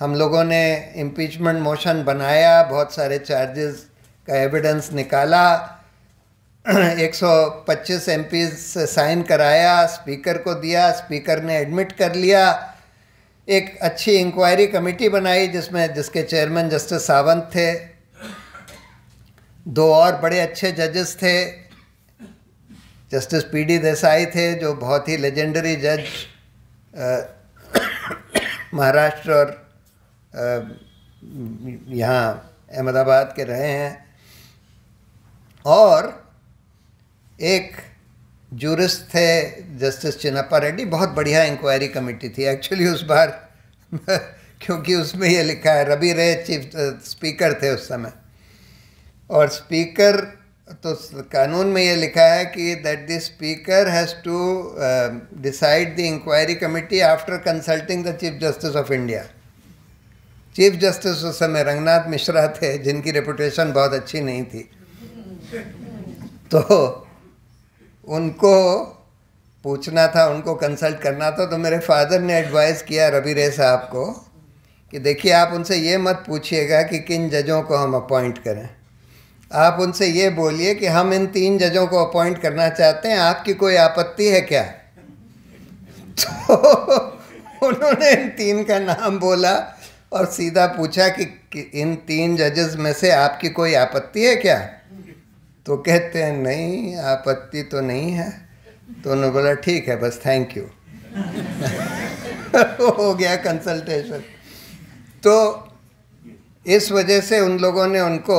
हम लोगों ने इम्पीचमेंट मोशन बनाया बहुत सारे चार्जेस का एविडेंस निकाला 125 पच्चीस से साइन कराया स्पीकर को दिया स्पीकर ने एडमिट कर लिया एक अच्छी इंक्वायरी कमेटी बनाई जिसमें जिसके चेयरमैन जस्टिस सावंत थे दो और बड़े अच्छे जजेस थे जस्टिस पी डी देसाई थे जो बहुत ही लेजेंडरी जज महाराष्ट्र और यहाँ अहमदाबाद के रहे हैं और एक जूरिस्ट थे जस्टिस चिन्नप्पा रेड्डी बहुत बढ़िया इंक्वायरी कमेटी थी एक्चुअली उस बार क्योंकि उसमें ये लिखा है रवि रे चीफ स्पीकर थे उस समय और स्पीकर तो कानून में ये लिखा है कि that the speaker has to decide the inquiry committee after consulting the chief justice of India chief justice उस समय रंगनाथ मिश्रा थे जिनकी रेपुटेशन बहुत अच्छी नहीं थी तो उनको पूछना था उनको कंसल्ट करना था तो मेरे फादर ने एडवाइस किया रवि रे साहब को कि देखिए आप उनसे ये मत पूछिएगा कि किन जजों को हम अपॉइंट करें आप उनसे ये बोलिए कि हम इन तीन जजों को अपॉइंट करना चाहते हैं आपकी कोई आपत्ति है क्या तो उन्होंने इन तीन का नाम बोला और सीधा पूछा कि, कि इन तीन जजेस में से आपकी कोई आपत्ति है क्या तो कहते हैं नहीं आपत्ति तो नहीं है तो उन्होंने बोला ठीक है बस थैंक यू हो गया कंसल्टेशन तो इस वजह से उन लोगों ने उनको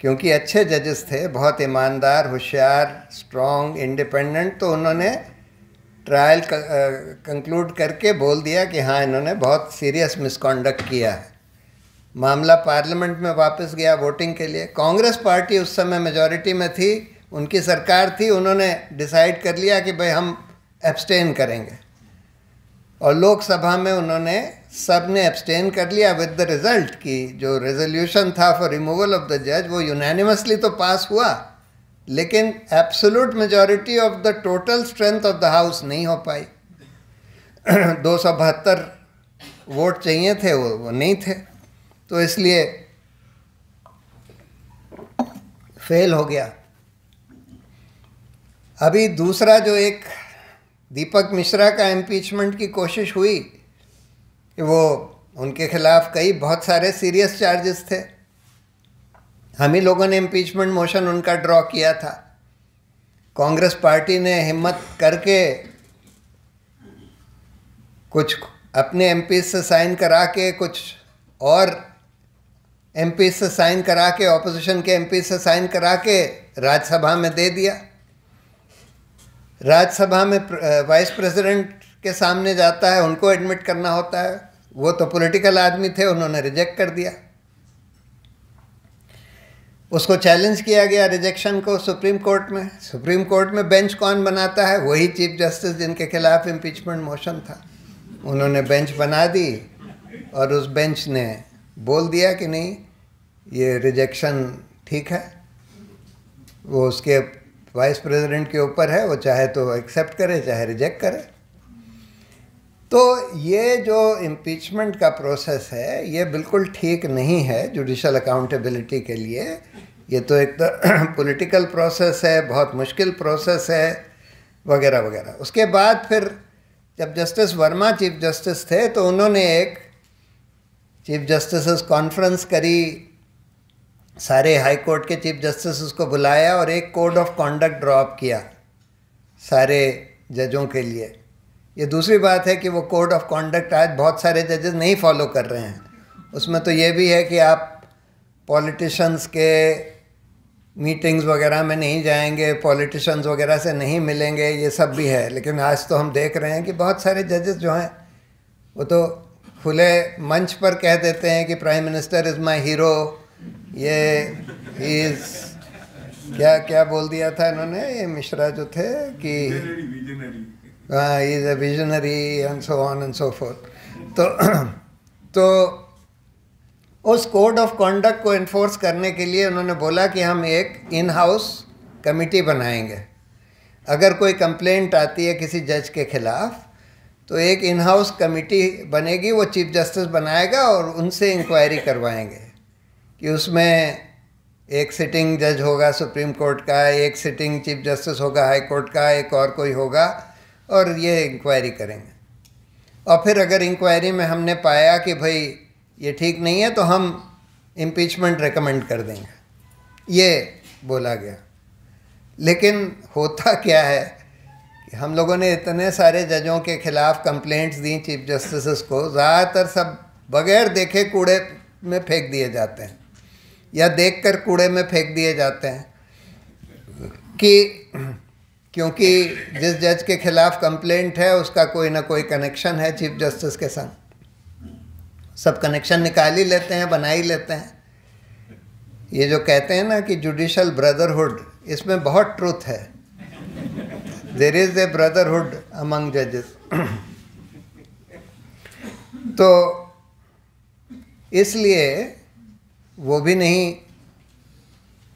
क्योंकि अच्छे जजेस थे बहुत ईमानदार होशियार स्ट्रॉन्ग इंडिपेंडेंट तो उन्होंने ट्रायल कंक्लूड uh, करके बोल दिया कि हाँ इन्होंने बहुत सीरियस मिसकॉन्डक्ट किया है मामला पार्लियामेंट में वापस गया वोटिंग के लिए कांग्रेस पार्टी उस समय मेजोरिटी में थी उनकी सरकार थी उन्होंने डिसाइड कर लिया कि भाई हम एब्सटेन करेंगे और लोकसभा में उन्होंने सब ने एब्सटेन कर लिया विद द रिज़ल्ट कि जो रेजोल्यूशन था फॉर रिमूवल ऑफ द जज वो यूनानिमसली तो पास हुआ लेकिन absolute majority of the total strength of the house नहीं हो पाई दो सौ बहत्तर वोट चाहिए थे वो वो नहीं थे तो इसलिए फेल हो गया अभी दूसरा जो एक दीपक मिश्रा का इम्पीचमेंट की कोशिश हुई कि वो उनके खिलाफ कई बहुत सारे सीरियस चार्जेस थे हम ही लोगों ने इम्पीचमेंट मोशन उनका ड्रॉ किया था कांग्रेस पार्टी ने हिम्मत करके कुछ अपने एम से साइन करा के कुछ और एम से साइन करा के ऑपोजिशन के एम से साइन करा के राज्यसभा में दे दिया राज्यसभा में वाइस प्रेसिडेंट के सामने जाता है उनको एडमिट करना होता है वो तो पॉलिटिकल आदमी थे उन्होंने रिजेक्ट कर दिया उसको चैलेंज किया गया रिजेक्शन को सुप्रीम कोर्ट में सुप्रीम कोर्ट में बेंच कौन बनाता है वही चीफ जस्टिस जिनके खिलाफ इम्पीचमेंट मोशन था उन्होंने बेंच बना दी और उस बेंच ने बोल दिया कि नहीं ये रिजेक्शन ठीक है वो उसके वाइस प्रेसिडेंट के ऊपर है वो चाहे तो एक्सेप्ट करे चाहे रिजेक्ट करे तो ये जो इम्पीचमेंट का प्रोसेस है ये बिल्कुल ठीक नहीं है जुडिशल अकाउंटेबिलिटी के लिए ये तो एक तो पॉलिटिकल प्रोसेस है बहुत मुश्किल प्रोसेस है वगैरह वगैरह उसके बाद फिर जब जस्टिस वर्मा चीफ जस्टिस थे तो उन्होंने एक चीफ जस्टिस कॉन्फ्रेंस करी सारे हाई कोर्ट के चीफ जस्टिस को बुलाया और एक कोड ऑफ कॉन्डक्ट ड्रॉप किया सारे जजों के लिए ये दूसरी बात है कि वो कोड ऑफ कॉन्डक्ट आज बहुत सारे जजेस नहीं फॉलो कर रहे हैं उसमें तो ये भी है कि आप पॉलिटिशन्स के मीटिंग्स वगैरह में नहीं जाएंगे पॉलिटिशन्स वगैरह से नहीं मिलेंगे ये सब भी है लेकिन आज तो हम देख रहे हैं कि बहुत सारे जजेस जो हैं वो तो खुले मंच पर कह देते हैं कि prime minister is my hero ये इज़ क्या क्या बोल दिया था इन्होंने ये मिश्रा जो थे कि is a visionary and so on and so forth तो तो उस कोड ऑफ कॉन्डक्ट को इन्फोर्स करने के लिए उन्होंने बोला कि हम एक इन हाउस कमिटी बनाएंगे अगर कोई कंप्लेंट आती है किसी जज के खिलाफ तो एक इन हाउस कमिटी बनेगी वो चीफ जस्टिस बनाएगा और उनसे इंक्वायरी करवाएंगे कि उसमें एक सिटिंग जज होगा सुप्रीम कोर्ट का एक सिटिंग चीफ जस्टिस होगा हाई कोर्ट का एक और कोई होगा और ये इंक्वायरी करेंगे और फिर अगर इंक्वायरी में हमने पाया कि भाई ये ठीक नहीं है तो हम इम्पीचमेंट रिकमेंड कर देंगे ये बोला गया लेकिन होता क्या है कि हम लोगों ने इतने सारे जजों के खिलाफ कंप्लेंट्स दी चीफ जस्टिस को ज़्यादातर सब बगैर देखे कूड़े में फेंक दिए जाते हैं या देखकर कूड़े में फेंक दिए जाते हैं कि क्योंकि जिस जज के खिलाफ कंप्लेंट है उसका कोई ना कोई कनेक्शन है चीफ जस्टिस के संग सब कनेक्शन निकाल ही लेते हैं बना ही लेते हैं ये जो कहते हैं ना कि जुडिशल ब्रदरहुड इसमें बहुत ट्रूथ है there is a brotherhood among जजेस तो इसलिए वो भी नहीं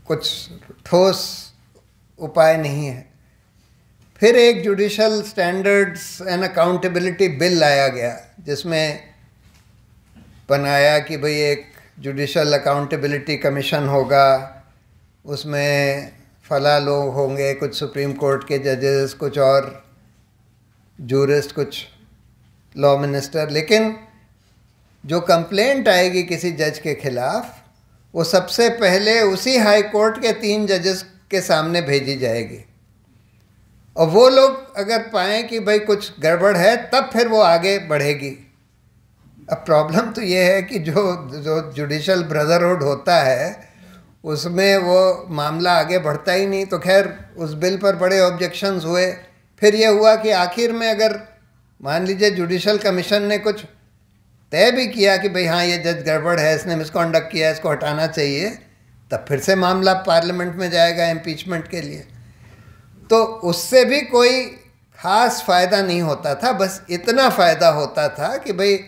कुछ ठोस उपाय नहीं है फिर एक judicial standards and accountability bill लाया गया जिसमें बनाया कि भाई एक जुडिशल अकाउंटेबिलिटी कमीशन होगा उसमें फला लोग होंगे कुछ सुप्रीम कोर्ट के जजेस कुछ और जूरिस्ट कुछ लॉ मिनिस्टर लेकिन जो कंप्लेंट आएगी किसी जज के खिलाफ वो सबसे पहले उसी हाई कोर्ट के तीन जजेस के सामने भेजी जाएगी और वो लोग अगर पाएँ कि भाई कुछ गड़बड़ है तब फिर वो आगे बढ़ेगी अब प्रॉब्लम तो ये है कि जो जो जुडिशल ब्रदरहुड होता है उसमें वो मामला आगे बढ़ता ही नहीं तो खैर उस बिल पर बड़े ऑब्जेक्शंस हुए फिर ये हुआ कि आखिर में अगर मान लीजिए जुडिशल कमीशन ने कुछ तय भी किया कि भाई हाँ ये जज गड़बड़ है इसने मिसकॉन्डक्ट किया इसको हटाना चाहिए तब फिर से मामला पार्लियामेंट में जाएगा इम्पीचमेंट के लिए तो उससे भी कोई खास फ़ायदा नहीं होता था बस इतना फ़ायदा होता था कि भाई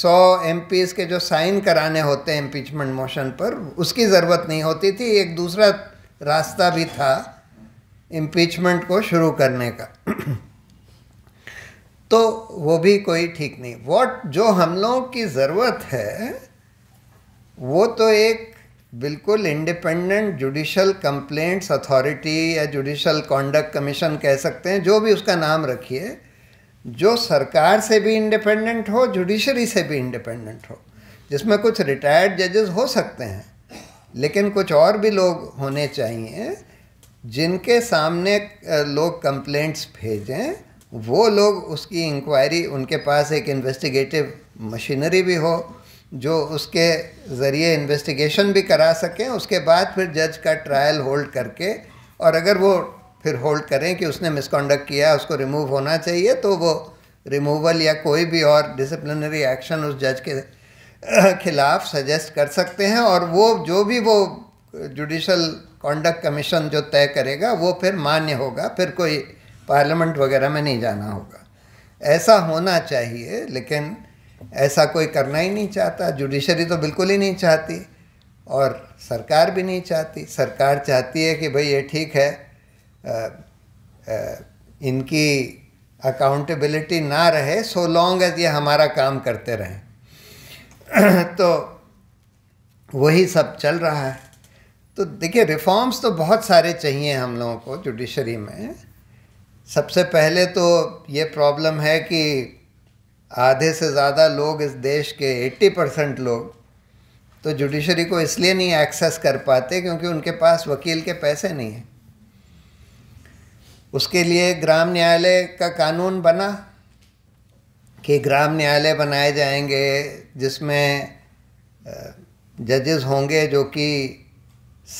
सौ एम के जो साइन कराने होते हैं इम्पीचमेंट मोशन पर उसकी ज़रूरत नहीं होती थी एक दूसरा रास्ता भी था इम्पीचमेंट को शुरू करने का तो वो भी कोई ठीक नहीं वॉट जो हम लोगों की ज़रूरत है वो तो एक बिल्कुल इंडिपेंडेंट जुडिशल कंप्लेंट्स अथॉरिटी या जुडिशल कॉन्डक्ट कमीशन कह सकते हैं जो भी उसका नाम रखिए जो सरकार से भी इंडिपेंडेंट हो जुडिशरी से भी इंडिपेंडेंट हो जिसमें कुछ रिटायर्ड जजेस हो सकते हैं लेकिन कुछ और भी लोग होने चाहिए जिनके सामने लोग कंप्लेंट्स भेजें वो लोग उसकी इंक्वायरी उनके पास एक इन्वेस्टिगेटिव मशीनरी भी हो जो उसके ज़रिए इन्वेस्टिगेशन भी करा सकें उसके बाद फिर जज का ट्रायल होल्ड करके और अगर वो फिर होल्ड करें कि उसने मिसकॉन्डक्ट किया उसको रिमूव होना चाहिए तो वो रिमूवल या कोई भी और डिसिप्लिनरी एक्शन उस जज के खिलाफ सजेस्ट कर सकते हैं और वो जो भी वो जुडिशल कॉन्डक्ट कमीशन जो तय करेगा वो फिर मान्य होगा फिर कोई पार्लियामेंट वगैरह में नहीं जाना होगा ऐसा होना चाहिए लेकिन ऐसा कोई करना ही नहीं चाहता जुडिशरी तो बिल्कुल ही नहीं चाहती और सरकार भी नहीं चाहती सरकार चाहती है कि भाई ये ठीक है आ, आ, इनकी अकाउंटेबिलिटी ना रहे सो लॉन्ग एज ये हमारा काम करते रहें तो वही सब चल रहा है तो देखिए रिफॉर्म्स तो बहुत सारे चाहिए हम लोगों को जुडिशरी में सबसे पहले तो ये प्रॉब्लम है कि आधे से ज़्यादा लोग इस देश के 80 परसेंट लोग तो जुडिशरी को इसलिए नहीं एक्सेस कर पाते क्योंकि उनके पास वकील के पैसे नहीं हैं उसके लिए ग्राम न्यायालय का कानून बना कि ग्राम न्यायालय बनाए जाएंगे जिसमें जजेस होंगे जो कि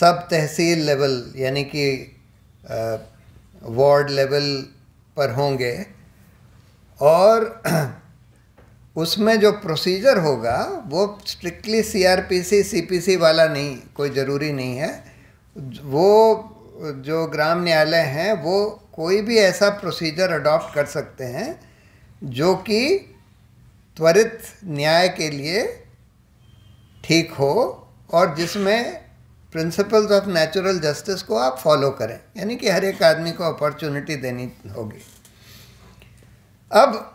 सब तहसील लेवल यानी कि वार्ड लेवल पर होंगे और उसमें जो प्रोसीजर होगा वो स्ट्रिक्टली सीआरपीसी सीपीसी वाला नहीं कोई ज़रूरी नहीं है वो जो ग्राम न्यायालय हैं वो कोई भी ऐसा प्रोसीजर अडॉप्ट कर सकते हैं जो कि त्वरित न्याय के लिए ठीक हो और जिसमें प्रिंसिपल्स ऑफ नेचुरल जस्टिस को आप फॉलो करें यानी कि हर एक आदमी को अपॉर्चुनिटी देनी होगी अब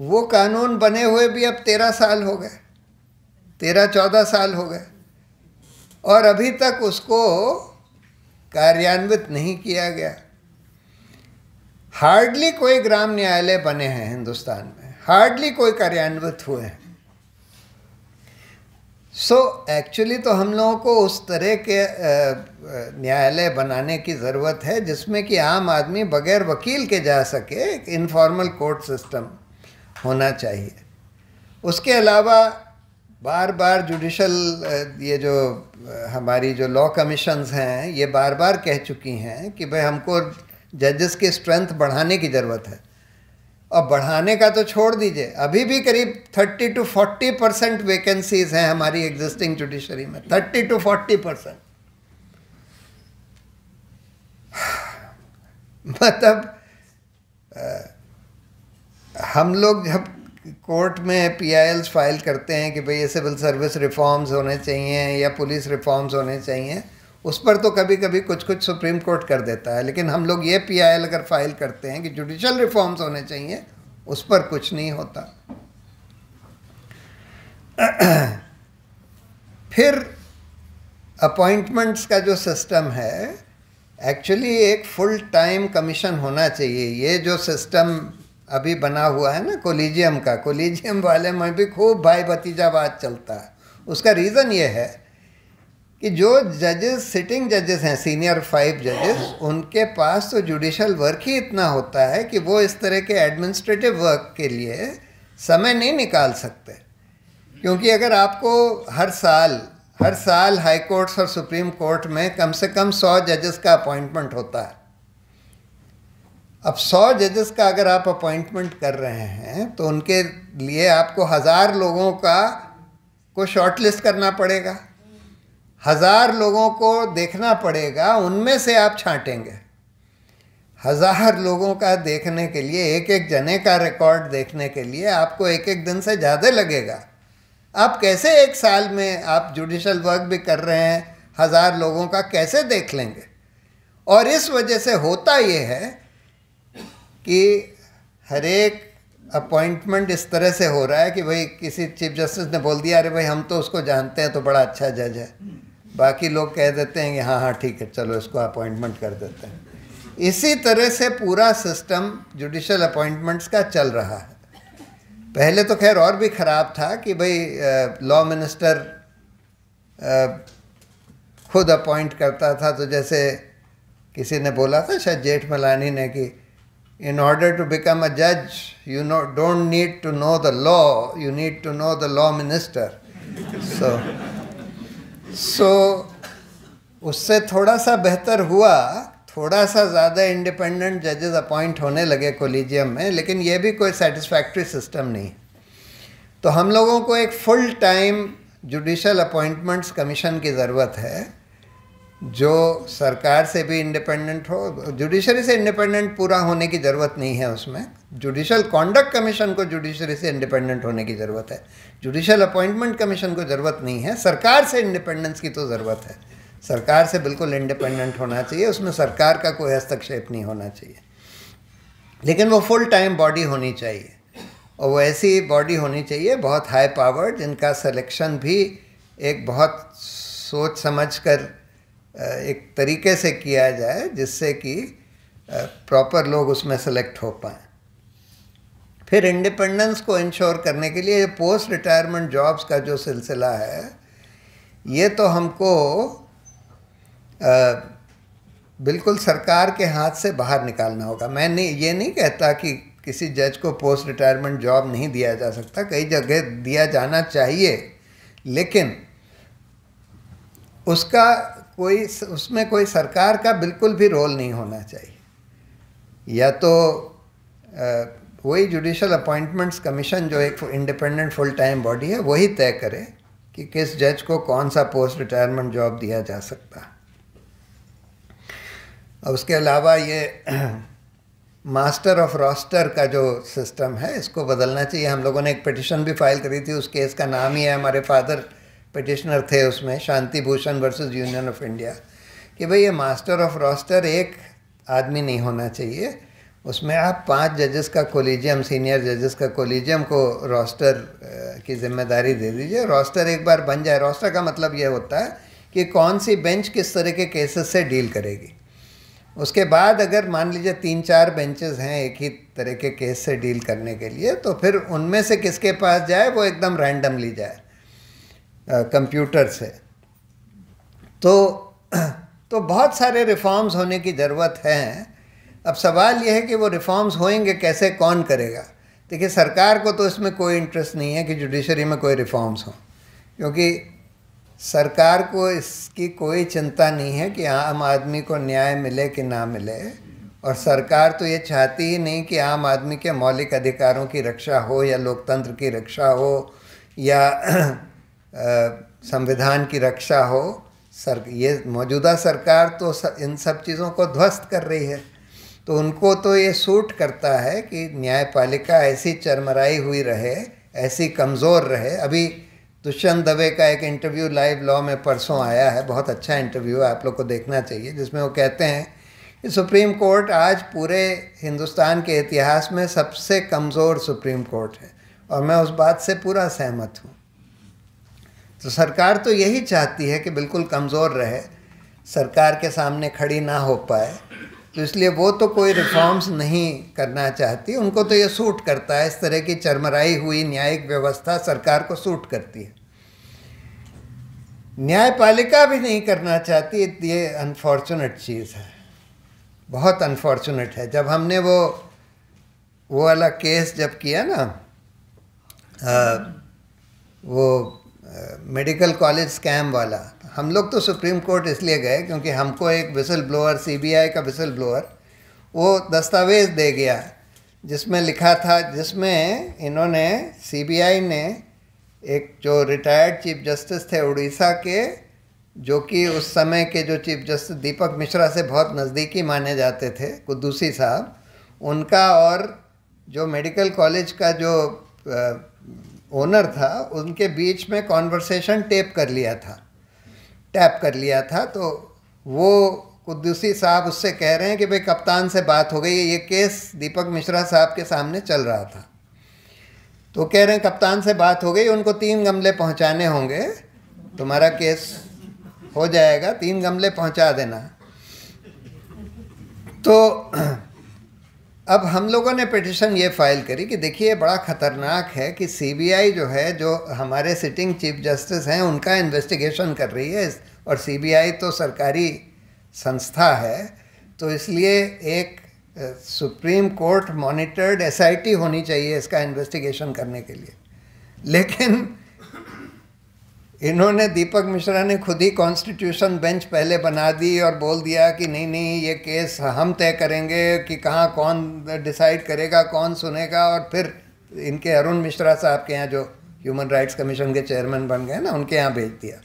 वो कानून बने हुए भी अब तेरह साल हो गए तेरह चौदह साल हो गए और अभी तक उसको कार्यान्वित नहीं किया गया हार्डली कोई ग्राम न्यायालय बने हैं हिंदुस्तान में हार्डली कोई कार्यान्वित हुए हैं सो so, एक्चुअली तो हम लोगों को उस तरह के न्यायालय बनाने की ज़रूरत है जिसमें कि आम आदमी बगैर वकील के जा सके एक इनफॉर्मल कोर्ट सिस्टम होना चाहिए उसके अलावा बार बार जुडिशल ये जो हमारी जो लॉ कमीशंस हैं ये बार बार कह चुकी हैं कि भाई हमको जजेस की स्ट्रेंथ बढ़ाने की ज़रूरत है और बढ़ाने का तो छोड़ दीजिए अभी भी करीब 30 टू 40 परसेंट वैकेंसीज हैं हमारी एग्जिस्टिंग जुडिशरी में 30 टू 40 परसेंट मतलब हम लोग जब कोर्ट में पी फाइल करते हैं कि भाई ये सिविल सर्विस रिफॉर्म्स होने चाहिए या पुलिस रिफॉर्म्स होने चाहिए उस पर तो कभी कभी कुछ कुछ सुप्रीम कोर्ट कर देता है लेकिन हम लोग ये पी अगर फाइल करते हैं कि जुडिशल रिफॉर्म्स होने चाहिए उस पर कुछ नहीं होता फिर अपॉइंटमेंट्स का जो सिस्टम है एक्चुअली एक फुल टाइम कमीशन होना चाहिए ये जो सिस्टम अभी बना हुआ है ना कोलिजियम का कोलिजियम वाले में भी खूब भाई भतीजावाद चलता है उसका रीज़न ये है कि जो जजेस सिटिंग जजेस हैं सीनियर फाइव जजेस उनके पास तो जुडिशल वर्क ही इतना होता है कि वो इस तरह के एडमिनिस्ट्रेटिव वर्क के लिए समय नहीं निकाल सकते क्योंकि अगर आपको हर साल हर साल हाई कोर्ट्स और सुप्रीम कोर्ट में कम से कम सौ जजेस का अपॉइंटमेंट होता है अब सौ जजेस का अगर आप अपॉइंटमेंट कर रहे हैं तो उनके लिए आपको हज़ार लोगों का को शॉर्टलिस्ट करना पड़ेगा हज़ार लोगों को देखना पड़ेगा उनमें से आप छांटेंगे हज़ार लोगों का देखने के लिए एक एक जने का रिकॉर्ड देखने के लिए आपको एक एक दिन से ज़्यादा लगेगा आप कैसे एक साल में आप जुडिशल वर्क भी कर रहे हैं हज़ार लोगों का कैसे देख लेंगे और इस वजह से होता ये है कि हरेक अपॉइंटमेंट इस तरह से हो रहा है कि भाई किसी चीफ जस्टिस ने बोल दिया अरे भाई हम तो उसको जानते हैं तो बड़ा अच्छा जज है बाकी लोग कह देते हैं कि हाँ हाँ ठीक है चलो इसको अपॉइंटमेंट कर देते हैं इसी तरह से पूरा सिस्टम जुडिशल अपॉइंटमेंट्स का चल रहा है पहले तो खैर और भी ख़राब था कि भाई लॉ मिनिस्टर खुद अपॉइंट करता था तो जैसे किसी ने बोला था शायद जेठमलानी ने कि in order to become a judge, you know, don't need to know the law, you need to know the law minister. so, so उससे थोड़ा सा बेहतर हुआ थोड़ा सा ज़्यादा इंडिपेंडेंट जजेस अपॉइंट होने लगे कोलिजियम में लेकिन ये भी कोई सेटिस्फैक्ट्री सिस्टम नहीं तो हम लोगों को एक full time judicial appointments commission की ज़रूरत है जो सरकार से भी इंडिपेंडेंट हो जुडिशरी से इंडिपेंडेंट पूरा होने की ज़रूरत नहीं है उसमें जुडिशल कॉन्डक्ट कमीशन को जुडिशरी से इंडिपेंडेंट होने की ज़रूरत है जुडिशल अपॉइंटमेंट कमीशन को ज़रूरत नहीं है सरकार से इंडिपेंडेंस की तो ज़रूरत है सरकार से बिल्कुल इंडिपेंडेंट होना चाहिए उसमें सरकार का कोई हस्तक्षेप नहीं होना चाहिए लेकिन वो फुल टाइम बॉडी होनी चाहिए और वो ऐसी बॉडी होनी चाहिए बहुत हाई पावर्ड जिनका सिलेक्शन भी एक बहुत सोच समझ कर एक तरीके से किया जाए जिससे कि प्रॉपर लोग उसमें सेलेक्ट हो पाए फिर इंडिपेंडेंस को इंश्योर करने के लिए पोस्ट रिटायरमेंट जॉब्स का जो सिलसिला है ये तो हमको आ, बिल्कुल सरकार के हाथ से बाहर निकालना होगा मैं नहीं ये नहीं कहता कि किसी जज को पोस्ट रिटायरमेंट जॉब नहीं दिया जा सकता कई जगह दिया जाना चाहिए लेकिन उसका कोई उसमें कोई सरकार का बिल्कुल भी रोल नहीं होना चाहिए या तो वही जुडिशल अपॉइंटमेंट्स कमीशन जो एक इंडिपेंडेंट फुल टाइम बॉडी है वही तय करे कि किस जज को कौन सा पोस्ट रिटायरमेंट जॉब दिया जा सकता और उसके अलावा ये मास्टर ऑफ रॉस्टर का जो सिस्टम है इसको बदलना चाहिए हम लोगों ने एक पिटिशन भी फाइल करी थी उस केस का नाम ही है हमारे फादर पटिशनर थे उसमें Shanti Bhushan versus union of India कि भाई ये मास्टर ऑफ रोस्टर एक आदमी नहीं होना चाहिए उसमें आप पांच जजेस का कोलिजियम सीनियर जजेस का कोलिजियम को रोस्टर की जिम्मेदारी दे दीजिए रोस्टर एक बार बन जाए रोस्टर का मतलब ये होता है कि कौन सी बेंच किस तरह के केसेस से डील करेगी उसके बाद अगर मान लीजिए तीन चार बेंचेस हैं एक ही तरह के केस से डील करने के लिए तो फिर उनमें से किसके पास जाए वो एकदम रैंडमली जाए कंप्यूटर से तो तो बहुत सारे रिफॉर्म्स होने की ज़रूरत है अब सवाल यह है कि वो रिफॉर्म्स होएंगे कैसे कौन करेगा देखिए सरकार को तो इसमें कोई इंटरेस्ट नहीं है कि जुडिशरी में कोई रिफॉर्म्स हों क्योंकि सरकार को इसकी कोई चिंता नहीं है कि आम आदमी को न्याय मिले कि ना मिले और सरकार तो ये चाहती ही नहीं कि आम आदमी के मौलिक अधिकारों की रक्षा हो या लोकतंत्र की रक्षा हो या संविधान की रक्षा हो सर ये मौजूदा सरकार तो सर, इन सब चीज़ों को ध्वस्त कर रही है तो उनको तो ये सूट करता है कि न्यायपालिका ऐसी चरमराई हुई रहे ऐसी कमज़ोर रहे अभी दुष्यंत दवे का एक इंटरव्यू लाइव लॉ में परसों आया है बहुत अच्छा इंटरव्यू है आप लोग को देखना चाहिए जिसमें वो कहते हैं कि सुप्रीम कोर्ट आज पूरे हिंदुस्तान के इतिहास में सबसे कमज़ोर सुप्रीम कोर्ट है और मैं उस बात से पूरा सहमत हूँ तो सरकार तो यही चाहती है कि बिल्कुल कमज़ोर रहे सरकार के सामने खड़ी ना हो पाए तो इसलिए वो तो कोई रिफॉर्म्स नहीं करना चाहती उनको तो ये सूट करता है इस तरह की चरमराई हुई न्यायिक व्यवस्था सरकार को सूट करती है न्यायपालिका भी नहीं करना चाहती ये अनफॉर्चुनेट चीज़ है बहुत अनफॉर्चुनेट है जब हमने वो वो वाला केस जब किया ना आ, वो मेडिकल कॉलेज स्कैम वाला हम लोग तो सुप्रीम कोर्ट इसलिए गए क्योंकि हमको एक विसल ब्लोअर सीबीआई का विसल ब्लोअर वो दस्तावेज़ दे गया जिसमें लिखा था जिसमें इन्होंने सीबीआई ने एक जो रिटायर्ड चीफ जस्टिस थे उड़ीसा के जो कि उस समय के जो चीफ जस्टिस दीपक मिश्रा से बहुत नज़दीकी माने जाते थे कुदूसी साहब उनका और जो मेडिकल कॉलेज का जो ओनर था उनके बीच में कॉन्वर्सेशन टेप कर लिया था टैप कर लिया था तो वो कुदूसी साहब उससे कह रहे हैं कि भाई कप्तान से बात हो गई है ये केस दीपक मिश्रा साहब के सामने चल रहा था तो कह रहे हैं कप्तान से बात हो गई उनको तीन गमले पहुंचाने होंगे तुम्हारा केस हो जाएगा तीन गमले पहुंचा देना तो अब हम लोगों ने पिटिशन ये फाइल करी कि देखिए बड़ा ख़तरनाक है कि सीबीआई जो है जो हमारे सिटिंग चीफ जस्टिस हैं उनका इन्वेस्टिगेशन कर रही है और सीबीआई तो सरकारी संस्था है तो इसलिए एक सुप्रीम कोर्ट मॉनिटर्ड एसआईटी होनी चाहिए इसका इन्वेस्टिगेशन करने के लिए लेकिन इन्होंने दीपक मिश्रा ने खुद ही कॉन्स्टिट्यूशन बेंच पहले बना दी और बोल दिया कि नहीं नहीं ये केस हम तय करेंगे कि कहाँ कौन डिसाइड करेगा कौन सुनेगा और फिर इनके अरुण मिश्रा साहब के यहाँ जो ह्यूमन राइट्स कमीशन के चेयरमैन बन गए ना उनके यहाँ भेज दिया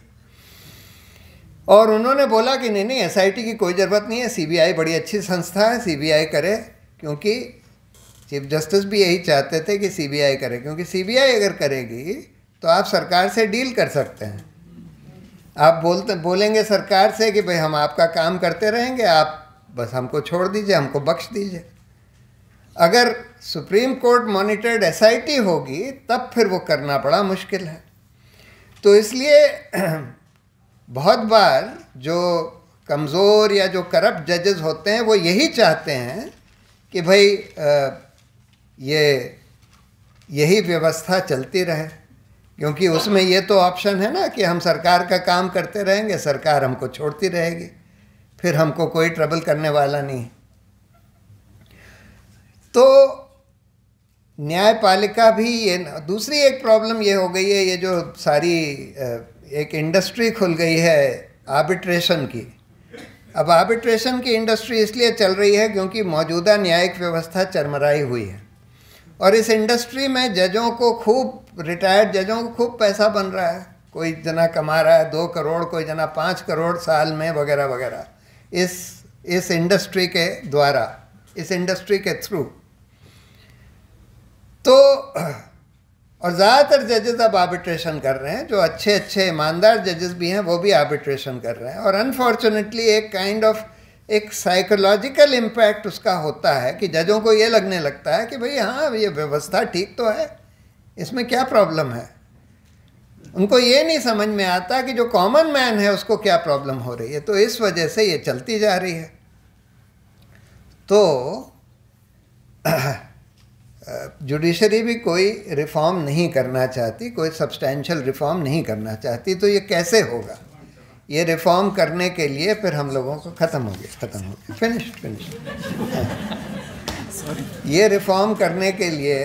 और उन्होंने बोला कि नहीं नहीं एसआईटी की कोई ज़रूरत नहीं है सीबीआई बड़ी अच्छी संस्था है सीबीआई करे क्योंकि चीफ जस्टिस भी यही चाहते थे कि सीबीआई करे क्योंकि सीबीआई अगर करेगी तो आप सरकार से डील कर सकते हैं आप बोलते बोलेंगे सरकार से कि भाई हम आपका काम करते रहेंगे आप बस हमको छोड़ दीजिए हमको बख्श दीजिए अगर सुप्रीम कोर्ट मॉनिटर्ड एस होगी तब फिर वो करना बड़ा मुश्किल है तो इसलिए बहुत बार जो कमज़ोर या जो करप्ट जजेस होते हैं वो यही चाहते हैं कि भाई ये यही व्यवस्था चलती रहे क्योंकि उसमें ये तो ऑप्शन है ना कि हम सरकार का काम करते रहेंगे सरकार हमको छोड़ती रहेगी फिर हमको कोई ट्रबल करने वाला नहीं तो न्यायपालिका भी ये दूसरी एक प्रॉब्लम ये हो गई है ये जो सारी एक इंडस्ट्री खुल गई है आर्बिट्रेशन की अब आर्बिट्रेशन की इंडस्ट्री इसलिए चल रही है क्योंकि मौजूदा न्यायिक व्यवस्था चरमराई हुई है और इस इंडस्ट्री में जजों को खूब रिटायर्ड जजों को खूब पैसा बन रहा है कोई जना कमा रहा है दो करोड़ कोई जना पाँच करोड़ साल में वगैरह वगैरह इस इस इंडस्ट्री के द्वारा इस इंडस्ट्री के थ्रू तो और ज़्यादातर जजेस अब आर्बिट्रेशन कर रहे हैं जो अच्छे अच्छे ईमानदार जजेस भी हैं वो भी आर्बिट्रेशन कर रहे हैं और अनफॉर्चुनेटली एक काइंड ऑफ एक साइकोलॉजिकल इम्पैक्ट उसका होता है कि जजों को ये लगने लगता है कि भाई हाँ ये व्यवस्था ठीक तो है इसमें क्या प्रॉब्लम है उनको ये नहीं समझ में आता कि जो कॉमन मैन है उसको क्या प्रॉब्लम हो रही है तो इस वजह से ये चलती जा रही है तो जुडिशरी भी कोई रिफॉर्म नहीं करना चाहती कोई सब्सटैंशल रिफॉर्म नहीं करना चाहती तो ये कैसे होगा ये रिफॉर्म करने के लिए फिर हम लोगों को ख़त्म हो गया ख़त्म हो गया फिनिश्ड फिनिश्ड ये रिफॉर्म करने के लिए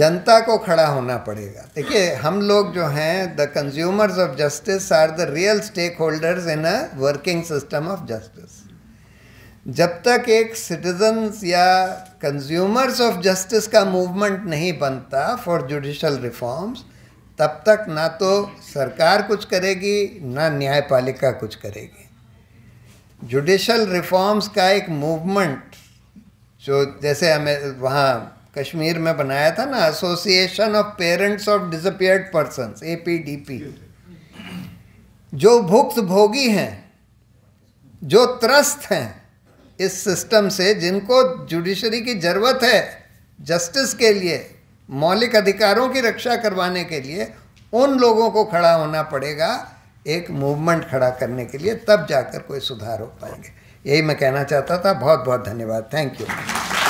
जनता को खड़ा होना पड़ेगा देखिए हम लोग जो हैं the consumers of justice are the real stakeholders in a working system of justice जब तक एक सिटीजन्स या कंज्यूमर्स ऑफ जस्टिस का मूवमेंट नहीं बनता फॉर जुडिशल रिफॉर्म्स तब तक ना तो सरकार कुछ करेगी ना न्यायपालिका कुछ करेगी जुडिशल रिफॉर्म्स का एक मूवमेंट जो जैसे हमें वहाँ कश्मीर में बनाया था ना association of parents of disappeared person A P D P जो भुक्त भोगी हैं जो त्रस्त हैं इस सिस्टम से जिनको जुडिशरी की ज़रूरत है जस्टिस के लिए मौलिक अधिकारों की रक्षा करवाने के लिए उन लोगों को खड़ा होना पड़ेगा एक मूवमेंट खड़ा करने के लिए तब जाकर कोई सुधार हो पाएंगे यही मैं कहना चाहता था बहुत बहुत धन्यवाद थैंक यू